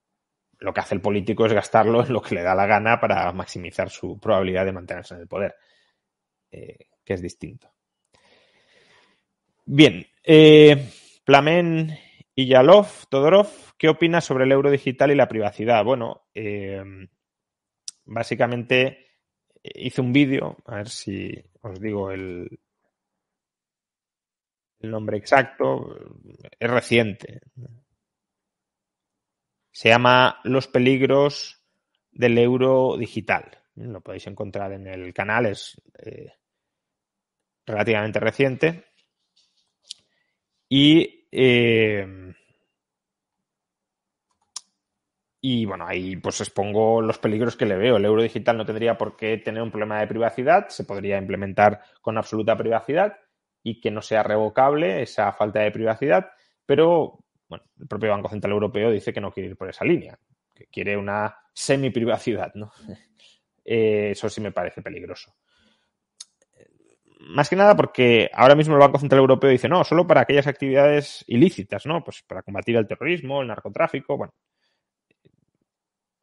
Speaker 1: Lo que hace el político es gastarlo en lo que le da la gana para maximizar su probabilidad de mantenerse en el poder, eh, que es distinto. Bien, eh, Plamen y Todorov, ¿qué opinas sobre el euro digital y la privacidad? Bueno, eh, básicamente eh, hice un vídeo, a ver si os digo el, el nombre exacto, es reciente, se llama Los peligros del euro digital. Lo podéis encontrar en el canal, es eh, relativamente reciente. Y, eh, y bueno, ahí pues expongo los peligros que le veo. El euro digital no tendría por qué tener un problema de privacidad, se podría implementar con absoluta privacidad y que no sea revocable esa falta de privacidad, pero bueno, el propio Banco Central Europeo dice que no quiere ir por esa línea, que quiere una semi-privacidad, ¿no? Eh, eso sí me parece peligroso. Más que nada porque ahora mismo el Banco Central Europeo dice, no, solo para aquellas actividades ilícitas, ¿no? Pues para combatir el terrorismo, el narcotráfico, bueno.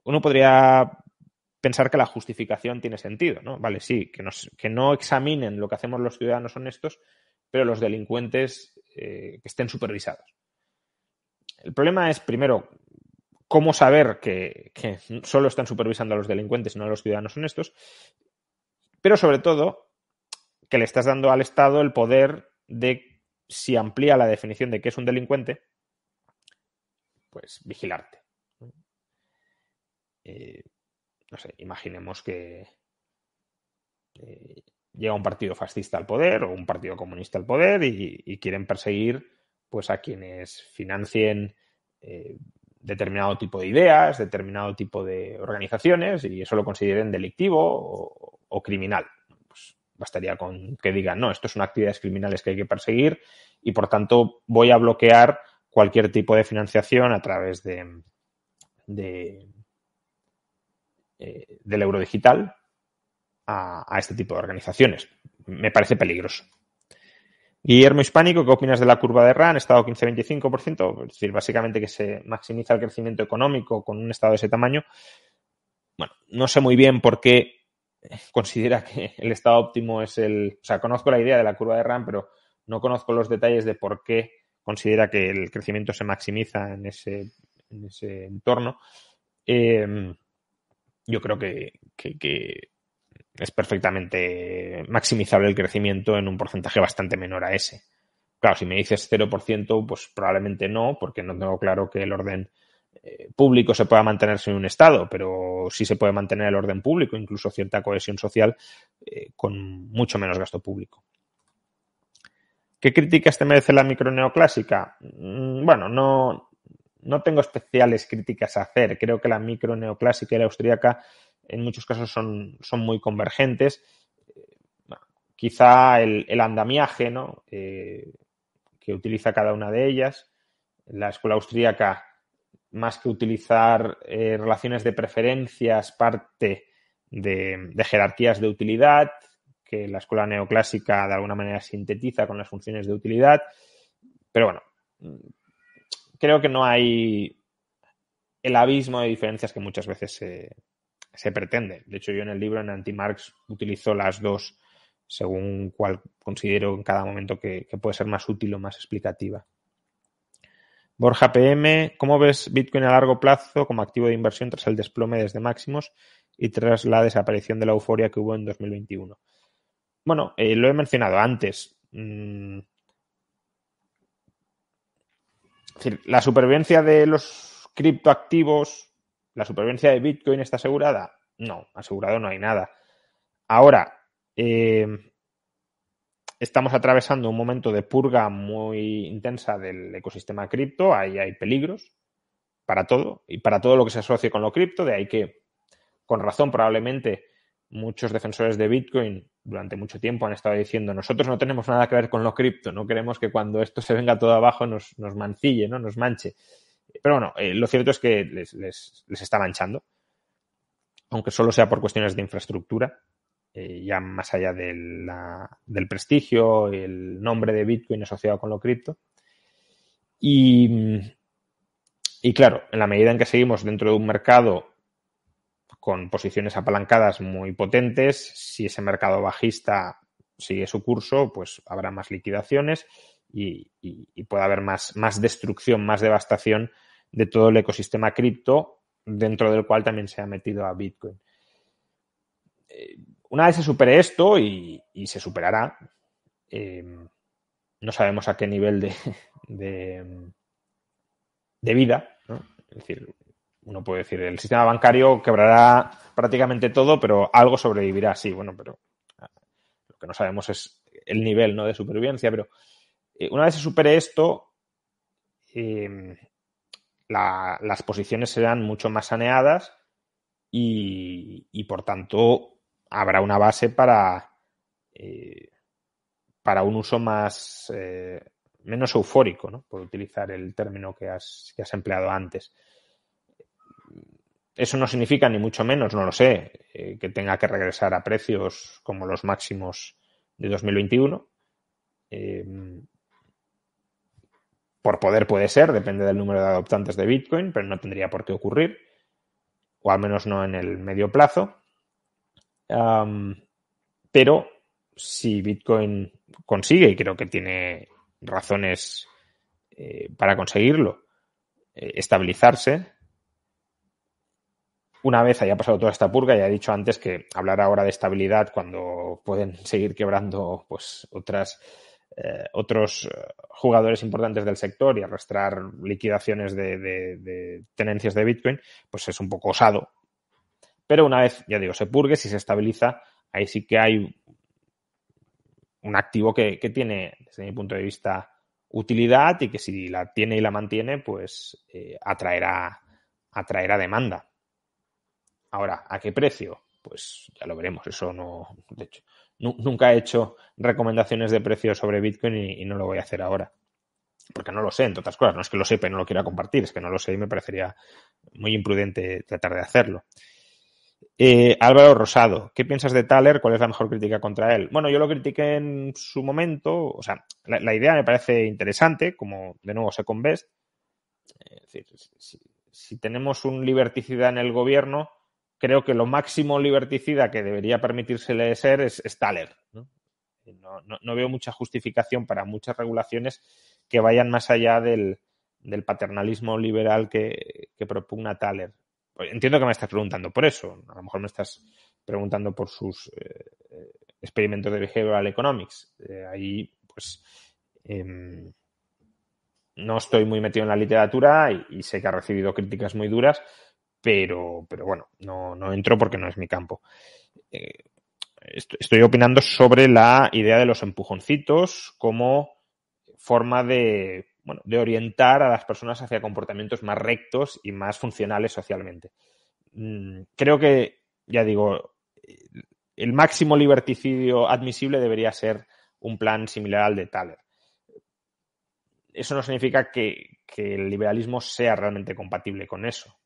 Speaker 1: Uno podría pensar que la justificación tiene sentido, ¿no? Vale, sí, que, no examinen lo que hacemos los ciudadanos honestos, pero los delincuentes eh, que estén supervisados. El problema es, primero, cómo saber que, solo están supervisando a los delincuentes y no a los ciudadanos honestos, pero sobre todo, que le estás dando al Estado el poder de, si amplía la definición de que es un delincuente, pues vigilarte. no eh, sé, imaginemos que llega un partido fascista al poder o un partido comunista al poder y quieren perseguir pues a quienes financien eh, determinado tipo de ideas, determinado tipo de organizaciones y eso lo consideren delictivo o, criminal. Pues, bastaría con que digan, no, esto son actividades criminales que hay que perseguir y por tanto voy a bloquear cualquier tipo de financiación a través de, eh, del euro digital a este tipo de organizaciones. Me parece peligroso. Guillermo Hispánico, ¿qué opinas de la curva de RAN? Estado 15-25%, es decir, básicamente que se maximiza el crecimiento económico con un estado de ese tamaño. Bueno, no sé muy bien por qué considera que el estado óptimo es el... O sea, conozco la idea de la curva de RAN, pero no conozco los detalles de por qué considera que el crecimiento se maximiza en ese, ese entorno. Eh, yo creo que es perfectamente maximizable el crecimiento en un porcentaje bastante menor a ese. Claro, si me dices 0%, pues probablemente no, porque no tengo claro que el orden eh, público se pueda mantener en un Estado, pero sí se puede mantener el orden público, incluso cierta cohesión social, eh, con mucho menos gasto público. ¿Qué críticas te merece la microneoclásica? Mm, bueno, no, tengo especiales críticas a hacer. Creo que la microneoclásica y la austríaca en muchos casos son, muy convergentes. Eh, quizá el, andamiaje eh, que utiliza cada una de ellas. La escuela austríaca, más que utilizar eh, relaciones de preferencias, parte de, de jerarquías de utilidad, que la escuela neoclásica de alguna manera sintetiza con las funciones de utilidad. Pero bueno, creo que no hay el abismo de diferencias que muchas veces se, se pretende. De hecho, yo en el libro, en Anti Marx utilizo las dos según cual considero en cada momento que, puede ser más útil o más explicativa. Borja PM, ¿cómo ves Bitcoin a largo plazo como activo de inversión tras el desplome desde máximos y tras la desaparición de la euforia que hubo en 2021? Bueno, eh, lo he mencionado antes. Mm. la supervivencia de los criptoactivos ¿La supervivencia de Bitcoin está asegurada? No, asegurado no hay nada. Ahora, eh, estamos atravesando un momento de purga muy intensa del ecosistema cripto, ahí hay peligros para todo y para todo lo que se asocie con lo cripto, de ahí que, con razón probablemente, muchos defensores de Bitcoin durante mucho tiempo han estado diciendo nosotros no tenemos nada que ver con lo cripto, no queremos que cuando esto se venga todo abajo nos, nos mancille, ¿no? nos manche. Pero bueno, eh, lo cierto es que les, está manchando, aunque solo sea por cuestiones de infraestructura, eh, ya más allá del prestigio, el nombre de Bitcoin asociado con lo cripto. Y, mm, y claro, en la medida en que seguimos dentro de un mercado con posiciones apalancadas muy potentes, si ese mercado bajista sigue su curso, pues habrá más liquidaciones y, y, haber más, más destrucción, más devastación de todo el ecosistema cripto dentro del cual también se ha metido a Bitcoin. Eh, una vez se supere esto y, se superará, eh, no sabemos a qué nivel de, de, vida, es decir, uno puede decir, el sistema bancario quebrará prácticamente todo, pero algo sobrevivirá, sí, bueno, pero lo que no sabemos es el nivel ¿no? de supervivencia, pero eh, una vez se supere esto, em, las posiciones serán mucho más saneadas y, por tanto habrá una base para, eh, para un uso más eh, menos eufórico, ¿no? por utilizar el término que has, que has empleado antes. Eso no significa, ni mucho menos, no lo sé, que tenga que regresar a precios como los máximos de 2021. Eh, em, por poder puede ser, depende del número de adoptantes de Bitcoin, pero no tendría por qué ocurrir, o al menos no en el medio plazo. pero si Bitcoin consigue, y creo que tiene razones eh, para conseguirlo, eh, estabilizarse, una vez haya pasado toda esta purga, ya he dicho antes que hablar ahora de estabilidad cuando pueden seguir quebrando pues, otras eh, otros eh, jugadores importantes del sector y arrastrar liquidaciones de, tenencias de Bitcoin, pues es un poco osado. Pero una vez, ya digo, se purgue, si se estabiliza, ahí sí que hay un activo que, tiene, desde mi punto de vista, utilidad y que si la tiene y la mantiene, pues eh, atraerá, atraerá demanda. Ahora, ¿a qué precio? Pues ya lo veremos, eso no, de hecho, nunca he hecho recomendaciones de precios sobre Bitcoin y, no lo voy a hacer ahora. Porque no lo sé, entre otras cosas. No es que lo sepa y no lo quiera compartir, es que no lo sé y me parecería muy imprudente tratar de hacerlo. Eh, Álvaro Rosado, ¿qué piensas de Thaler? ¿Cuál es la mejor crítica contra él? Bueno, yo lo critiqué en su momento. O sea, la, idea me parece interesante, como de nuevo se Best. Es decir, si, si tenemos un liberticidad en el gobierno, creo que lo máximo liberticida que debería permitírsele ser es, es No, veo mucha justificación para muchas regulaciones que vayan más allá del, paternalismo liberal que, que propugna Thaler. entiendo que me estás preguntando por eso. A lo mejor me estás preguntando por sus eh, eh, experimentos de behavioral economics. Eh, ahí, pues. Em, no estoy muy metido en la literatura y sé que ha recibido críticas muy duras, pero, pero bueno, no, entro porque no es mi campo. Eh, estoy opinando sobre la idea de los empujoncitos como forma de, bueno, de orientar a las personas hacia comportamientos más rectos y más funcionales socialmente. Mm, creo que, ya digo, el máximo liberticidio admisible debería ser un plan similar al de Thaler. Eso no significa que el liberalismo sea realmente compatible con eso.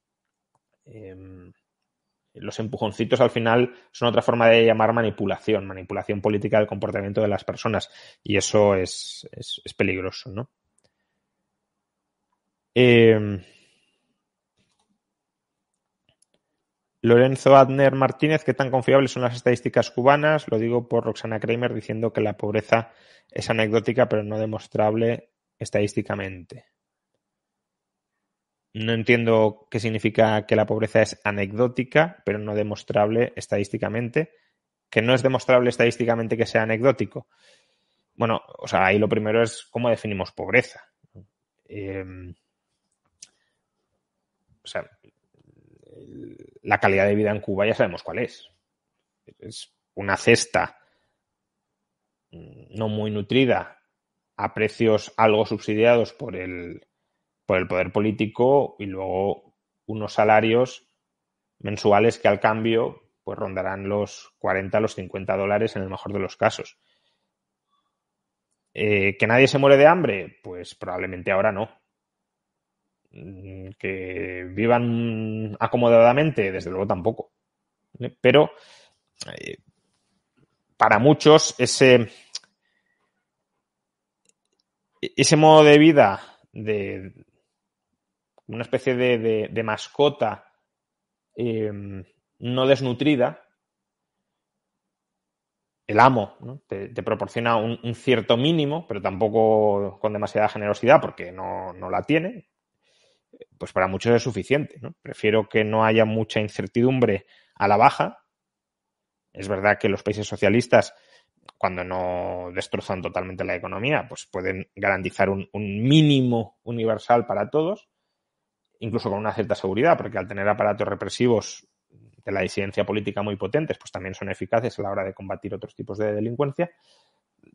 Speaker 1: Em, los empujoncitos al final son otra forma de llamar manipulación, manipulación política del comportamiento de las personas. Y eso es, peligroso, ¿no? Em, Lorenzo Adner Martínez, ¿qué tan confiables son las estadísticas cubanas? Lo digo por Roxana Kramer diciendo que la pobreza es anecdótica pero no demostrable estadísticamente. No entiendo qué significa que la pobreza es anecdótica, pero no demostrable estadísticamente. Que no es demostrable estadísticamente que sea anecdótico. Bueno, o sea, ahí lo primero es cómo definimos pobreza. Em, o sea, la calidad de vida en Cuba ya sabemos cuál es. Es una cesta no muy nutrida a precios algo subsidiados por el el poder político y luego unos salarios mensuales que al cambio pues rondarán los 40, los 50 dólares en el mejor de los casos. Eh, ¿Que nadie se muere de hambre? Pues probablemente ahora no. Mm, que vivan acomodadamente, desde luego tampoco. ¿eh? Pero eh, para muchos ese, ese modo de vida de, una especie de, mascota em, no desnutrida, el amo te, proporciona un, cierto mínimo, pero tampoco con demasiada generosidad porque no, la tiene, pues para muchos es suficiente. Prefiero que no haya mucha incertidumbre a la baja. Es verdad que los países socialistas, cuando no destrozan totalmente la economía, pues pueden garantizar un mínimo universal para todos, incluso con una cierta seguridad, porque al tener aparatos represivos de la disidencia política muy potentes, pues también son eficaces a la hora de combatir otros tipos de delincuencia.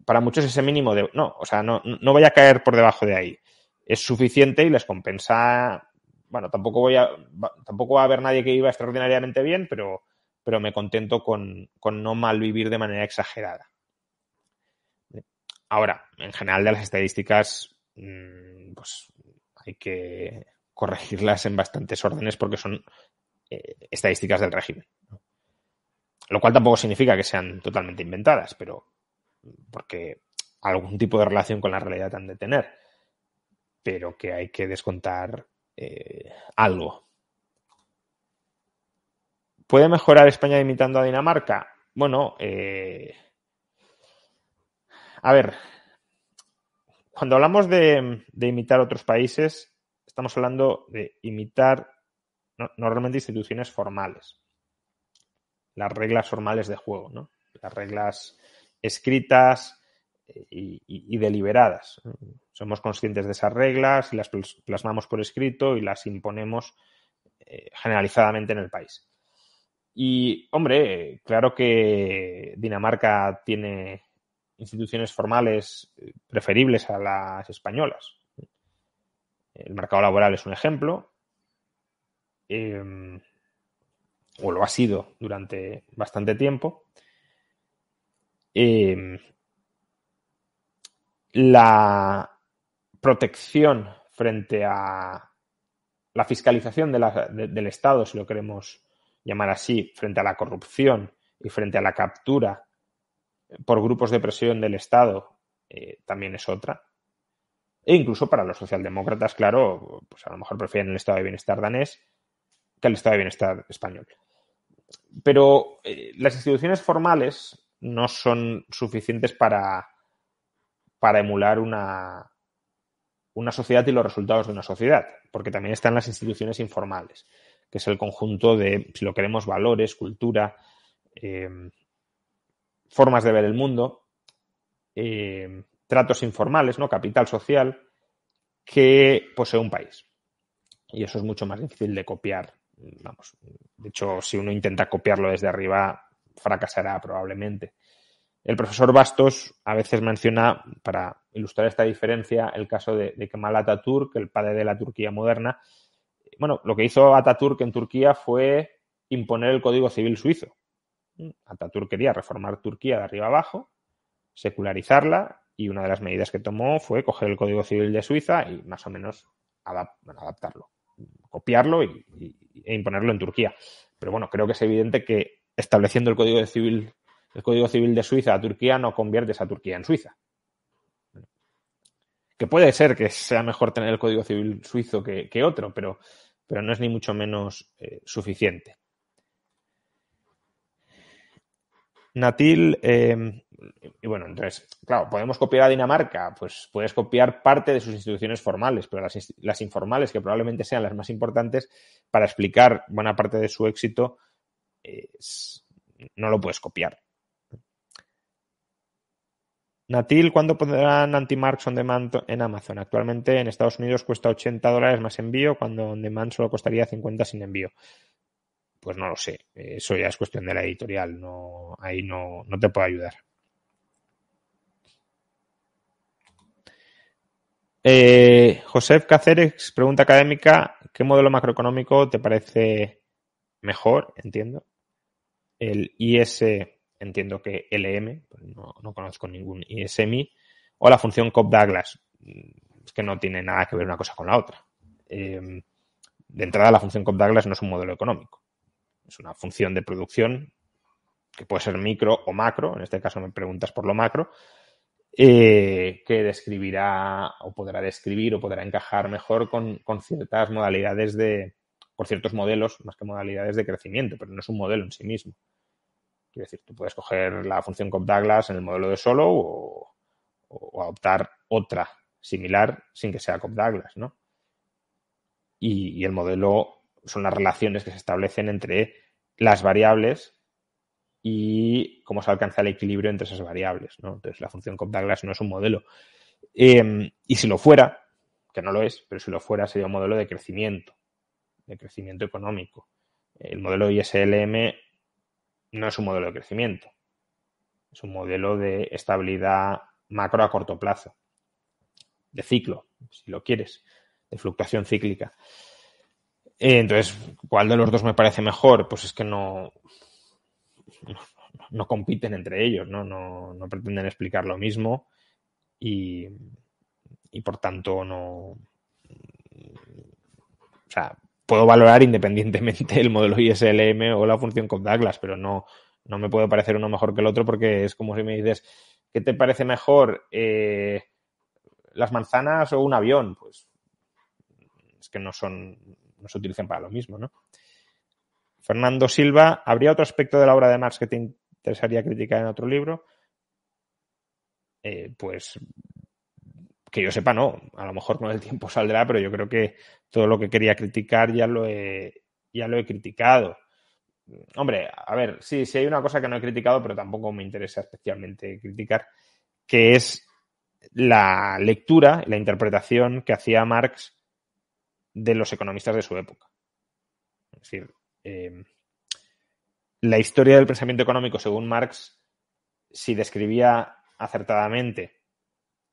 Speaker 1: Para muchos ese mínimo de, no, o sea, no, no voy a caer por debajo de ahí. Es suficiente y les compensa, bueno, tampoco voy a, tampoco va a haber nadie que viva extraordinariamente bien, pero, pero me contento con, con no malvivir de manera exagerada. Ahora, en general de las estadísticas, mm, pues hay que, corregirlas en bastantes órdenes porque son eh, estadísticas del régimen. Lo cual tampoco significa que sean totalmente inventadas, pero porque algún tipo de relación con la realidad han de tener, pero que hay que descontar eh, algo. ¿Puede mejorar España imitando a Dinamarca? Bueno, eh, a ver, cuando hablamos de, de imitar otros países, estamos hablando de imitar normalmente instituciones formales, las reglas formales de juego, las reglas escritas eh, y, deliberadas. Somos conscientes de esas reglas y las plasmamos por escrito y las imponemos eh, generalizadamente en el país. Y, hombre, claro que Dinamarca tiene instituciones formales eh, preferibles a las españolas. El mercado laboral es un ejemplo, em, o lo ha sido durante bastante tiempo. Em, la protección frente a la fiscalización del Estado, si lo queremos llamar así, frente a la corrupción y frente a la captura por grupos de presión del Estado, eh, también es otra. E incluso para los socialdemócratas, claro, pues a lo mejor prefieren el estado de bienestar danés que el estado de bienestar español. Pero eh, las instituciones formales no son suficientes para, para emular una, una sociedad y los resultados de una sociedad, porque también están las instituciones informales, que es el conjunto de, si lo queremos, valores, cultura, eh, formas de ver el mundo, eh, tratos informales, ¿no? Capital social que posee un país. Y eso es mucho más difícil de copiar. Vamos, de hecho, si uno intenta copiarlo desde arriba, fracasará probablemente. El profesor Bastos a veces menciona, para ilustrar esta diferencia, el caso de, Kemal Ataturk, el padre de la Turquía moderna. Bueno, lo que hizo Ataturk en Turquía fue imponer el Código Civil suizo. Atatürk quería reformar Turquía de arriba abajo, secularizarla y una de las medidas que tomó fue coger el Código Civil de Suiza y más o menos adaptarlo, copiarlo e imponerlo en Turquía. Pero bueno, creo que es evidente que estableciendo el Código Civil, el Código Civil de Suiza a Turquía no conviertes a Turquía en Suiza. Que puede ser que sea mejor tener el Código Civil suizo que, otro, pero, pero, no es ni mucho menos eh, suficiente. Natil eh, y bueno, entonces, claro, podemos copiar a Dinamarca, pues puedes copiar parte de sus instituciones formales, pero las, informales, que probablemente sean las más importantes, para explicar buena parte de su éxito, no lo puedes copiar. Natil, ¿cuándo pondrán anti-marks on demand en Amazon? Actualmente en Estados Unidos cuesta 80 dólares más envío, cuando on demand solo costaría 50 sin envío pues no lo sé. Eso ya es cuestión de la editorial. No, ahí no, no te puedo ayudar. Eh, José Cáceres, pregunta académica, ¿qué modelo macroeconómico te parece mejor? Entiendo. El IS, entiendo que LM, pues no, conozco ningún ISMI, o la función Cobb Douglas, mm, es que no tiene nada que ver una cosa con la otra. Em, de entrada, la función Cobb Douglas no es un modelo económico, es una función de producción que puede ser micro o macro, en este caso me preguntas por lo macro, eh, que describirá o podrá describir o podrá encajar mejor con, ciertas modalidades de, ...por ciertos modelos, más que modalidades de crecimiento, pero no es un modelo en sí mismo. Quiero decir, tú puedes coger la función Cobb Douglas en el modelo de solo o, adoptar otra similar sin que sea Cobb Douglas, ¿no? y, el modelo son las relaciones que se establecen entre las variables y cómo se alcanza el equilibrio entre esas variables. ¿no? Entonces, la función Cobb-Douglas no es un modelo. Eh, y si lo fuera, que no lo es, pero si lo fuera sería un modelo de crecimiento, de crecimiento económico. El modelo ISLM no es un modelo de crecimiento, es un modelo de estabilidad macro a corto plazo, de ciclo, si lo quieres, de fluctuación cíclica. Eh, entonces, ¿cuál de los dos me parece mejor? Pues es que no, no, compiten entre ellos, ¿no? No, pretenden explicar lo mismo y, por tanto no... O sea, puedo valorar independientemente el modelo ISLM o la función con Douglas, pero no, me puede parecer uno mejor que el otro porque es como si me dices, ¿qué te parece mejor? Eh, ¿Las manzanas o un avión? Pues es que no son, no se utilizan para lo mismo, ¿no? Fernando Silva, ¿habría otro aspecto de la obra de Marx que te interesaría criticar en otro libro? Eh, pues que yo sepa, no. A lo mejor con el tiempo saldrá, pero yo creo que todo lo que quería criticar ya lo he, ya lo he criticado. Hombre, a ver, sí, sí hay una cosa que no he criticado, pero tampoco me interesa especialmente criticar, que es la lectura, la interpretación que hacía Marx de los economistas de su época. Es decir, eh, la historia del pensamiento económico, según Marx, si describía acertadamente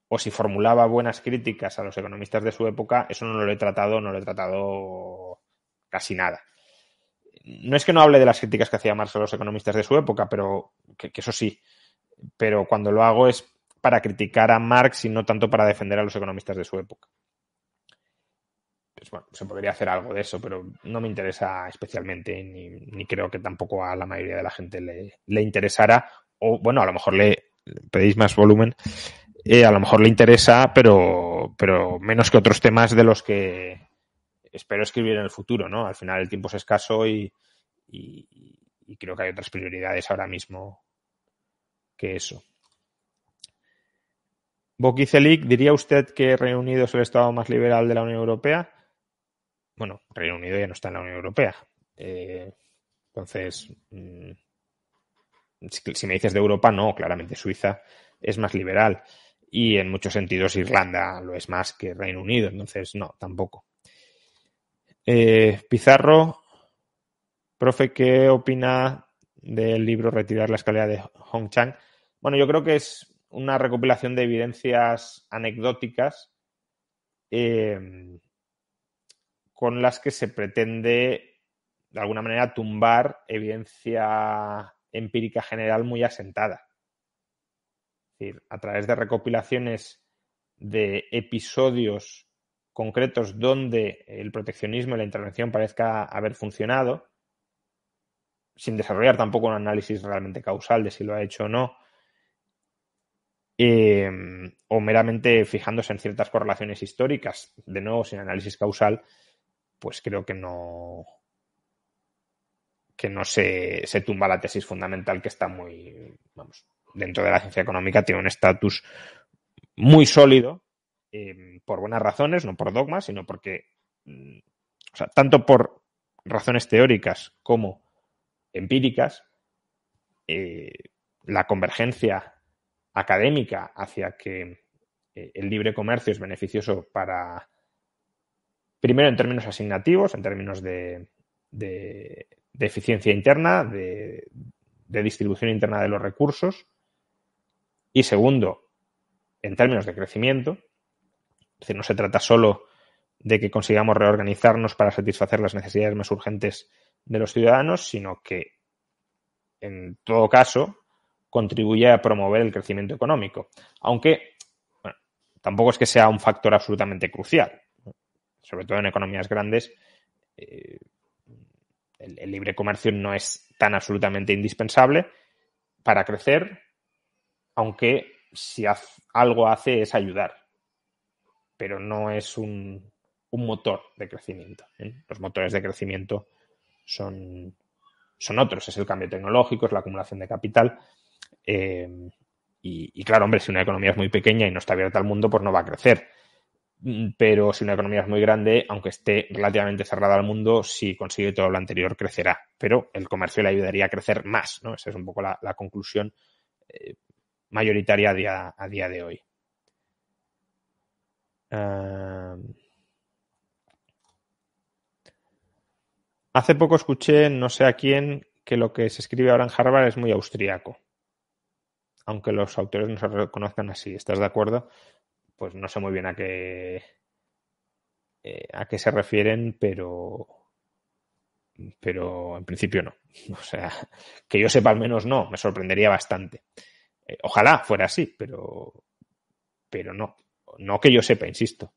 Speaker 1: o si formulaba buenas críticas a los economistas de su época, eso no lo he tratado, no lo he tratado casi nada. No es que no hable de las críticas que hacía Marx a los economistas de su época, pero eso sí, pero cuando lo hago es para criticar a Marx y no tanto para defender a los economistas de su época. Pues, se podría hacer algo de eso, pero no me interesa especialmente, ni, creo que tampoco a la mayoría de la gente le, le interesara, o bueno, a lo mejor le pedís más volumen, eh, a lo mejor le interesa, pero, pero menos que otros temas de los que espero escribir en el futuro, ¿no? Al final el tiempo es escaso y, creo que hay otras prioridades ahora mismo que eso. Bokicelik, ¿diría usted que Reunido es el Estado más liberal de la Unión Europea? bueno, Reino Unido ya no está en la Unión Europea. Eh, entonces, mm, si, me dices de Europa, no, claramente Suiza es más liberal y en muchos sentidos Irlanda lo es más que Reino Unido, entonces no, tampoco. Eh, Pizarro, profe, ¿qué opina del libro Retirar la escalera de Hong Chang? Bueno, yo creo que es una recopilación de evidencias anecdóticas. Eh, con las que se pretende, de alguna manera, tumbar evidencia empírica general muy asentada. Es decir, a través de recopilaciones de episodios concretos donde el proteccionismo y la intervención parezca haber funcionado, sin desarrollar tampoco un análisis realmente causal de si lo ha hecho o no, eh, o meramente fijándose en ciertas correlaciones históricas, de nuevo sin análisis causal, pues creo que no que no se, tumba la tesis fundamental que está muy, vamos, dentro de la ciencia económica tiene un estatus muy sólido em, por buenas razones, no por dogmas, sino porque, mm, o sea, tanto por razones teóricas como empíricas, eh, la convergencia académica hacia que eh, el libre comercio es beneficioso para primero en términos asignativos, en términos de, eficiencia interna, de, distribución interna de los recursos, y segundo, en términos de crecimiento. Es no se trata solo de que consigamos reorganizarnos para satisfacer las necesidades más urgentes de los ciudadanos, sino que, en todo caso, contribuye a promover el crecimiento económico. Aunque tampoco es que sea un factor absolutamente crucial sobre todo en economías grandes, eh, el, libre comercio no es tan absolutamente indispensable para crecer, aunque si algo hace es ayudar, pero no es un, motor de crecimiento. ¿eh? Los motores de crecimiento son, son otros, es el cambio tecnológico, es la acumulación de capital. Eh, y, y, claro, hombre, si una economía es muy pequeña y no está abierta al mundo, pues no va a crecer. Mm, pero si una economía es muy grande, aunque esté relativamente cerrada al mundo, si consigue todo lo anterior, crecerá. Pero el comercio le ayudaría a crecer más, ¿no? Esa es un poco la, conclusión eh, mayoritaria a día, de hoy. Hace poco escuché, no sé a quién, que lo que se escribe ahora en Harvard es muy austriaco aunque los autores no se reconozcan así. ¿Estás de acuerdo? pues no sé muy bien a qué eh, a qué se refieren, pero pero en principio no. O sea, que yo sepa al menos no, me sorprendería bastante. Eh, ojalá fuera así, pero pero no, no que yo sepa, insisto.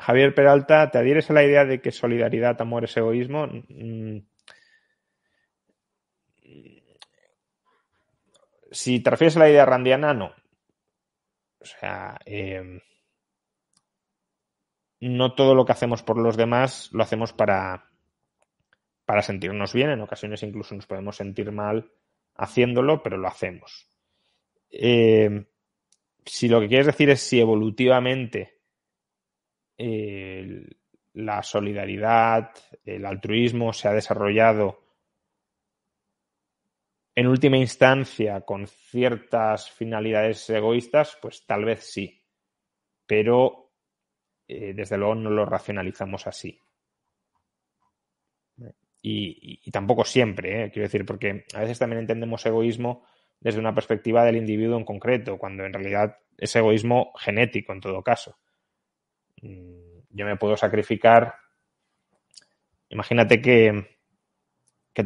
Speaker 1: Javier Peralta, ¿te adhieres a la idea de que solidaridad, amor es egoísmo? Mm, Si te refieres a la idea randiana, no. O sea, em, no todo lo que hacemos por los demás lo hacemos para, para sentirnos bien. En ocasiones incluso nos podemos sentir mal haciéndolo, pero lo hacemos. Em, si lo que quieres decir es si evolutivamente eh, la solidaridad, el altruismo se ha desarrollado en última instancia con ciertas finalidades egoístas, pues tal vez sí. Pero eh, desde luego no lo racionalizamos así. Y, tampoco siempre, eh, quiero decir, porque a veces también entendemos egoísmo desde una perspectiva del individuo en concreto, cuando en realidad es egoísmo genético en todo caso. Mm, yo me puedo sacrificar. Imagínate que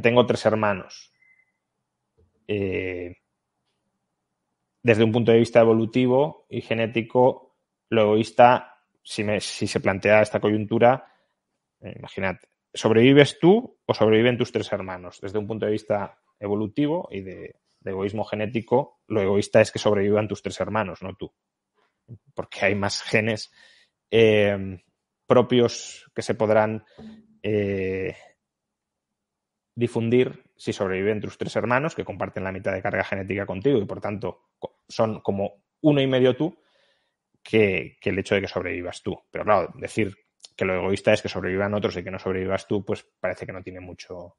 Speaker 1: tengo tres hermanos eh, desde un punto de vista evolutivo y genético, lo egoísta, si, se plantea esta coyuntura, eh, imagínate, ¿sobrevives tú o sobreviven tus tres hermanos? Desde un punto de vista evolutivo y de, egoísmo genético, lo egoísta es que sobrevivan tus tres hermanos, no tú. Porque hay más genes eh, propios que se podrán difundir si sobreviven tus tres hermanos, que comparten la mitad de carga genética contigo y por tanto son como uno y medio tú, que, el hecho de que sobrevivas tú. Pero claro, decir que lo egoísta es que sobrevivan otros y que no sobrevivas tú, pues parece que no tiene mucho,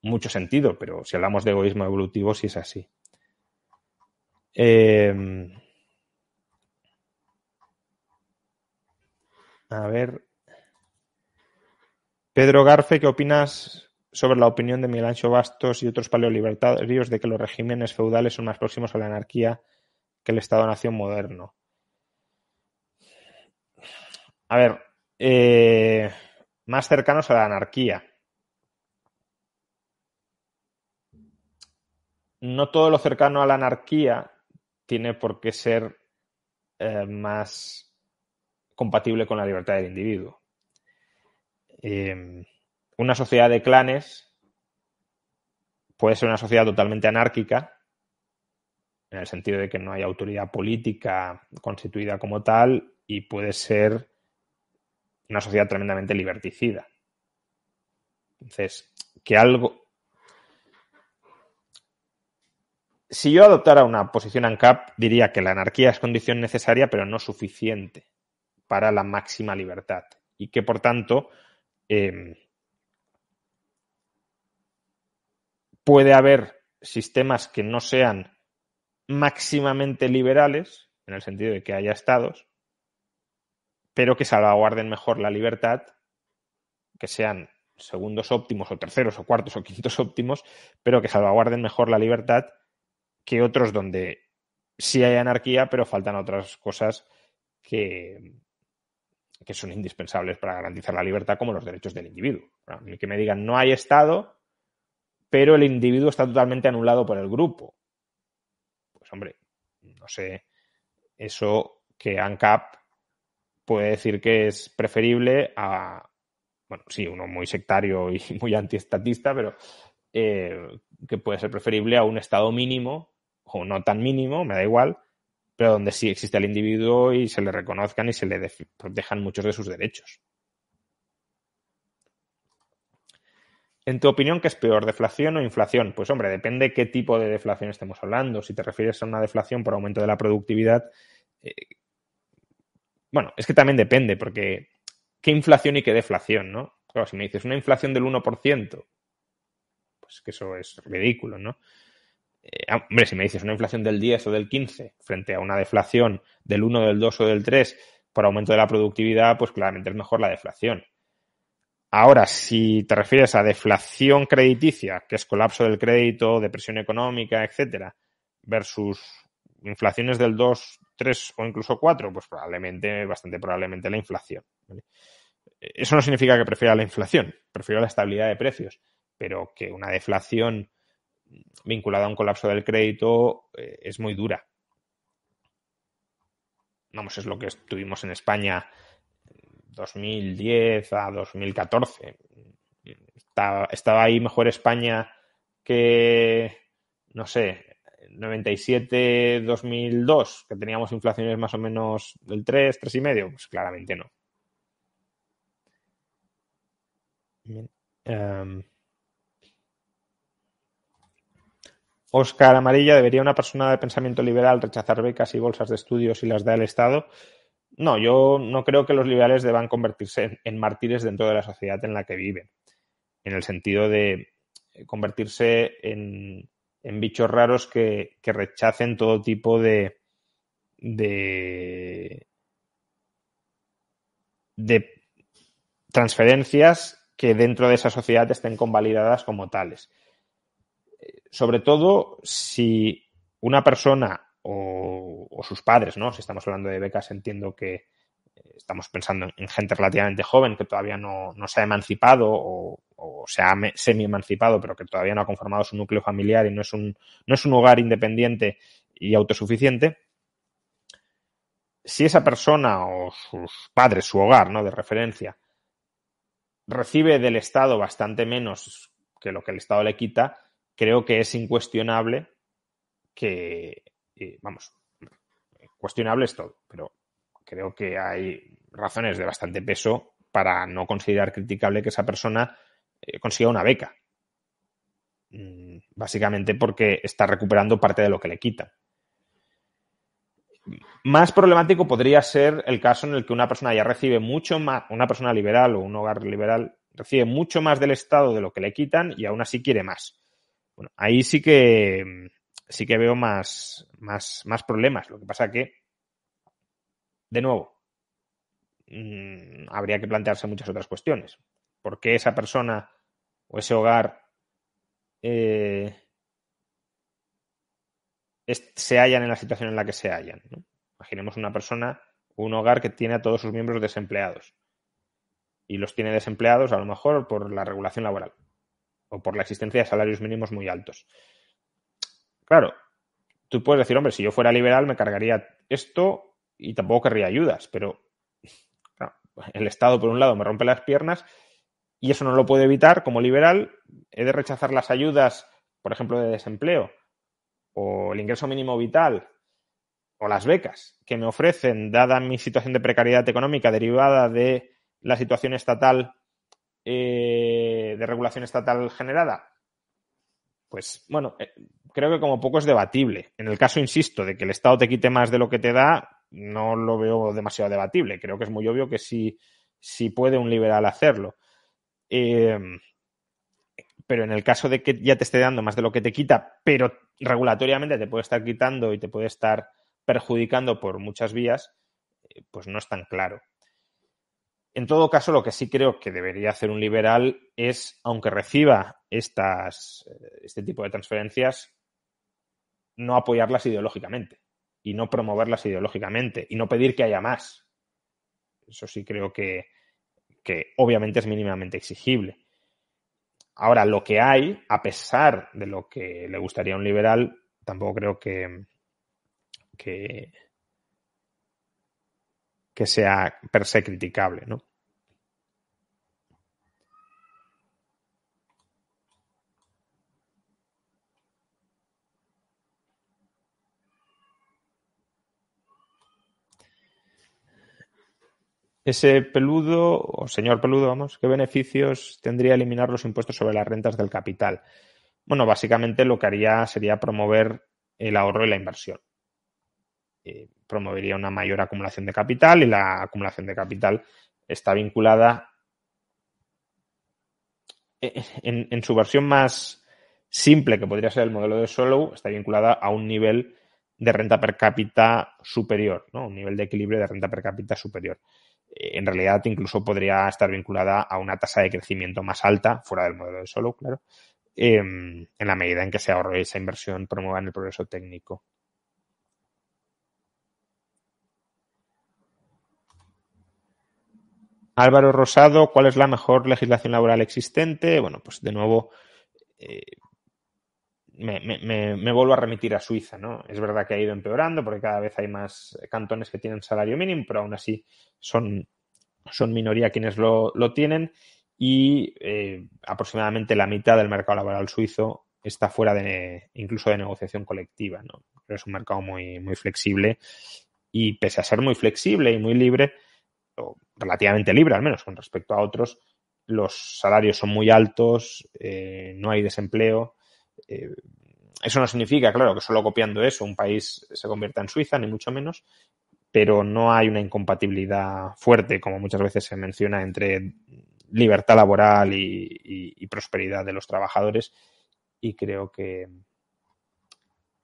Speaker 1: mucho sentido, pero si hablamos de egoísmo evolutivo, sí es así. Em, a ver. Pedro Garfe, ¿qué opinas sobre la opinión de Miguel Ancho Bastos y otros paleolibertarios de que los regímenes feudales son más próximos a la anarquía que el Estado-nación moderno. A ver, eh, más cercanos a la anarquía. No todo lo cercano a la anarquía tiene por qué ser eh, más compatible con la libertad del individuo. Eh, una sociedad de clanes puede ser una sociedad totalmente anárquica, en el sentido de que no hay autoridad política constituida como tal, y puede ser una sociedad tremendamente liberticida. Entonces, que algo... Si yo adoptara una posición ANCAP, diría que la anarquía es condición necesaria, pero no suficiente para la máxima libertad. Y que, por tanto, em, puede haber sistemas que no sean máximamente liberales, en el sentido de que haya estados, pero que salvaguarden mejor la libertad, que sean segundos óptimos o terceros o cuartos o quintos óptimos, pero que salvaguarden mejor la libertad que otros donde sí hay anarquía, pero faltan otras cosas que, que son indispensables para garantizar la libertad, como los derechos del individuo. que me digan no hay Estado, pero el individuo está totalmente anulado por el grupo. Pues hombre, no sé, eso que ANCAP puede decir que es preferible a, bueno, sí, uno muy sectario y muy antiestatista, pero eh, que puede ser preferible a un estado mínimo o no tan mínimo, me da igual, pero donde sí existe el individuo y se le reconozcan y se le protejan muchos de sus derechos. En tu opinión, ¿qué es peor, deflación o inflación? Pues hombre, depende qué tipo de deflación estemos hablando. Si te refieres a una deflación por aumento de la productividad, eh, bueno, es que también depende, porque ¿qué inflación y qué deflación, no? Claro, si me dices una inflación del 1%, pues que eso es ridículo, ¿no? Eh, ah, hombre, si me dices una inflación del 10 o del 15 frente a una deflación del 1, del 2 o del 3 por aumento de la productividad, pues claramente es mejor la deflación. Ahora, si te refieres a deflación crediticia, que es colapso del crédito, depresión económica, etcétera, versus inflaciones del 2, 3 o incluso 4, pues probablemente, bastante probablemente la inflación. Eso no significa que prefiera la inflación, prefiero la estabilidad de precios, pero que una deflación vinculada a un colapso del crédito eh, es muy dura. Vamos, es lo que tuvimos en España 2010 a 2014. Estaba, estaba ahí mejor España que, no sé, 97, 2002, que teníamos inflaciones más o menos del 3, 3,5. Pues claramente no. Oscar em. Amarilla, ¿debería una persona de pensamiento liberal rechazar becas y bolsas de estudios si las da el Estado? No, yo no creo que los liberales deban convertirse en, mártires dentro de la sociedad en la que viven, en el sentido de eh, convertirse en, bichos raros que, rechacen todo tipo de, de, de transferencias que dentro de esa sociedad estén convalidadas como tales. Eh, sobre todo si una persona o, sus padres, ¿no? Si estamos hablando de becas, entiendo que eh, estamos pensando en gente relativamente joven que todavía no, se ha emancipado o, se ha semi-emancipado, pero que todavía no ha conformado su núcleo familiar y no es un, no es un hogar independiente y autosuficiente. Si esa persona o sus padres, su hogar, ¿no? De referencia, recibe del Estado bastante menos que lo que el Estado le quita, creo que es incuestionable que eh, vamos, cuestionable es todo, pero creo que hay razones de bastante peso para no considerar criticable que esa persona eh, consiga una beca. Mm, básicamente porque está recuperando parte de lo que le quitan. Más problemático podría ser el caso en el que una persona ya recibe mucho más, una persona liberal o un hogar liberal recibe mucho más del Estado de lo que le quitan y aún así quiere más. Bueno, ahí sí que mm, sí que veo más, más, más problemas. Lo que pasa que, de nuevo, mm, habría que plantearse muchas otras cuestiones. ¿Por qué esa persona o ese hogar eh, se hallan en la situación en la que se hallan? Imaginemos una persona, un hogar que tiene a todos sus miembros desempleados y los tiene desempleados a lo mejor por la regulación laboral o por la existencia de salarios mínimos muy altos. Claro, tú puedes decir, hombre, si yo fuera liberal me cargaría esto y tampoco querría ayudas, pero el Estado, por un lado, me rompe las piernas y eso no lo puedo evitar como liberal. He de rechazar las ayudas, por ejemplo, de desempleo o el ingreso mínimo vital o las becas que me ofrecen, dada mi situación de precariedad económica derivada de la situación estatal, eh, de regulación estatal generada, pues bueno, eh, creo que como poco es debatible. En el caso, insisto, de que el Estado te quite más de lo que te da, no lo veo demasiado debatible. Creo que es muy obvio que sí, sí puede un liberal hacerlo. Em, pero en el caso de que ya te esté dando más de lo que te quita, pero regulatoriamente te puede estar quitando y te puede estar perjudicando por muchas vías, eh, pues no es tan claro. En todo caso, lo que sí creo que debería hacer un liberal es, aunque reciba estas, eh, este tipo de transferencias, no apoyarlas ideológicamente y no promoverlas ideológicamente y no pedir que haya más. Eso sí creo que, obviamente es mínimamente exigible. Ahora, lo que hay, a pesar de lo que le gustaría a un liberal, tampoco creo que, que sea per se criticable, ¿no? Ese peludo, o señor peludo, vamos, ¿qué beneficios tendría eliminar los impuestos sobre las rentas del capital? Bueno, básicamente lo que haría sería promover el ahorro y la inversión. Eh, promovería una mayor acumulación de capital y la acumulación de capital está vinculada eh, en, en, su versión más simple, que podría ser el modelo de Solow, está vinculada a un nivel de renta per cápita superior, ¿no? un nivel de equilibrio de renta per cápita superior en realidad incluso podría estar vinculada a una tasa de crecimiento más alta, fuera del modelo de solo, claro, em, en la medida en que se ahorre esa inversión, promuevan el progreso técnico. Álvaro Rosado, ¿cuál es la mejor legislación laboral existente? Bueno, pues de nuevo, eh, me, vuelvo a remitir a Suiza, ¿no? Es verdad que ha ido empeorando porque cada vez hay más cantones que tienen salario mínimo, pero aún así son, son minoría quienes lo, tienen y eh, aproximadamente la mitad del mercado laboral suizo está fuera de incluso de negociación colectiva, Pero es un mercado muy, muy flexible y pese a ser muy flexible y muy libre, o relativamente libre al menos con respecto a otros, los salarios son muy altos, eh, no hay desempleo eh, eso no significa, claro, que solo copiando eso un país se convierta en Suiza, ni mucho menos, pero no hay una incompatibilidad fuerte, como muchas veces se menciona, entre libertad laboral y, prosperidad de los trabajadores. Y creo que,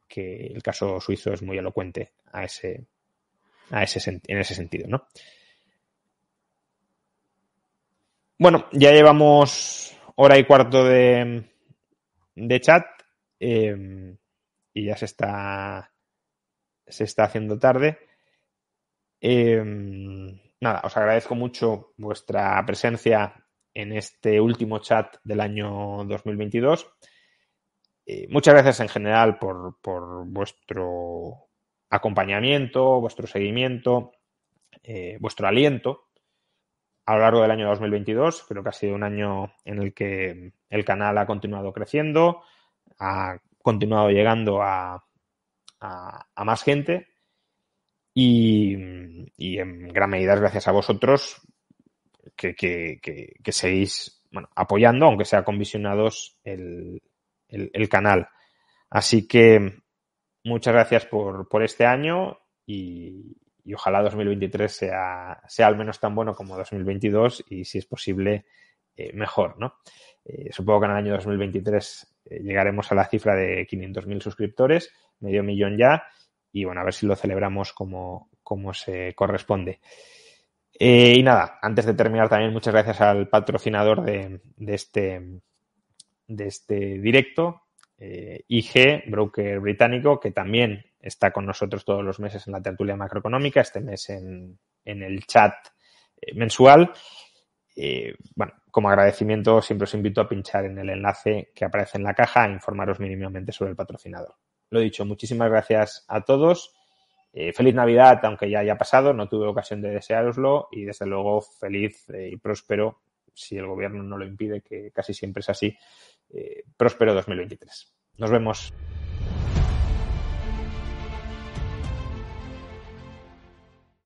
Speaker 1: que el caso suizo es muy elocuente a ese, en ese sentido, ¿no? Bueno, ya llevamos hora y cuarto de, de chat em, y ya se está, se está haciendo tarde. Em, nada, os agradezco mucho vuestra presencia en este último chat del año 2022. Eh, muchas gracias en general por, por vuestro acompañamiento, vuestro seguimiento, eh, vuestro aliento a lo largo del año 2022. Creo que ha sido un año en el que el canal ha continuado creciendo, ha continuado llegando a, a, más gente y, y, en gran medida es gracias a vosotros que, que, que, que seguís bueno, apoyando, aunque sea con visionados, el, el, el, canal. Así que muchas gracias por, por este año y, y ojalá 2023 sea, sea al menos tan bueno como 2022 y si es posible eh, mejor, ¿no? Eh, supongo que en el año 2023 eh, llegaremos a la cifra de 500.000 suscriptores, medio millón ya y bueno, a ver si lo celebramos como, como se corresponde. y nada, antes de terminar también muchas gracias al patrocinador de, de este, de este directo, IG, broker británico, que también está con nosotros todos los meses en la tertulia macroeconómica, este mes en, en el chat eh, mensual. Eh, bueno, como agradecimiento siempre os invito a pinchar en el enlace que aparece en la caja e informaros mínimamente sobre el patrocinador. Lo dicho, muchísimas gracias a todos. Eh, feliz Navidad, aunque ya haya pasado, no tuve ocasión de desearoslo y desde luego feliz y próspero, si el gobierno no lo impide, que casi siempre es así, próspero 2023. Nos vemos.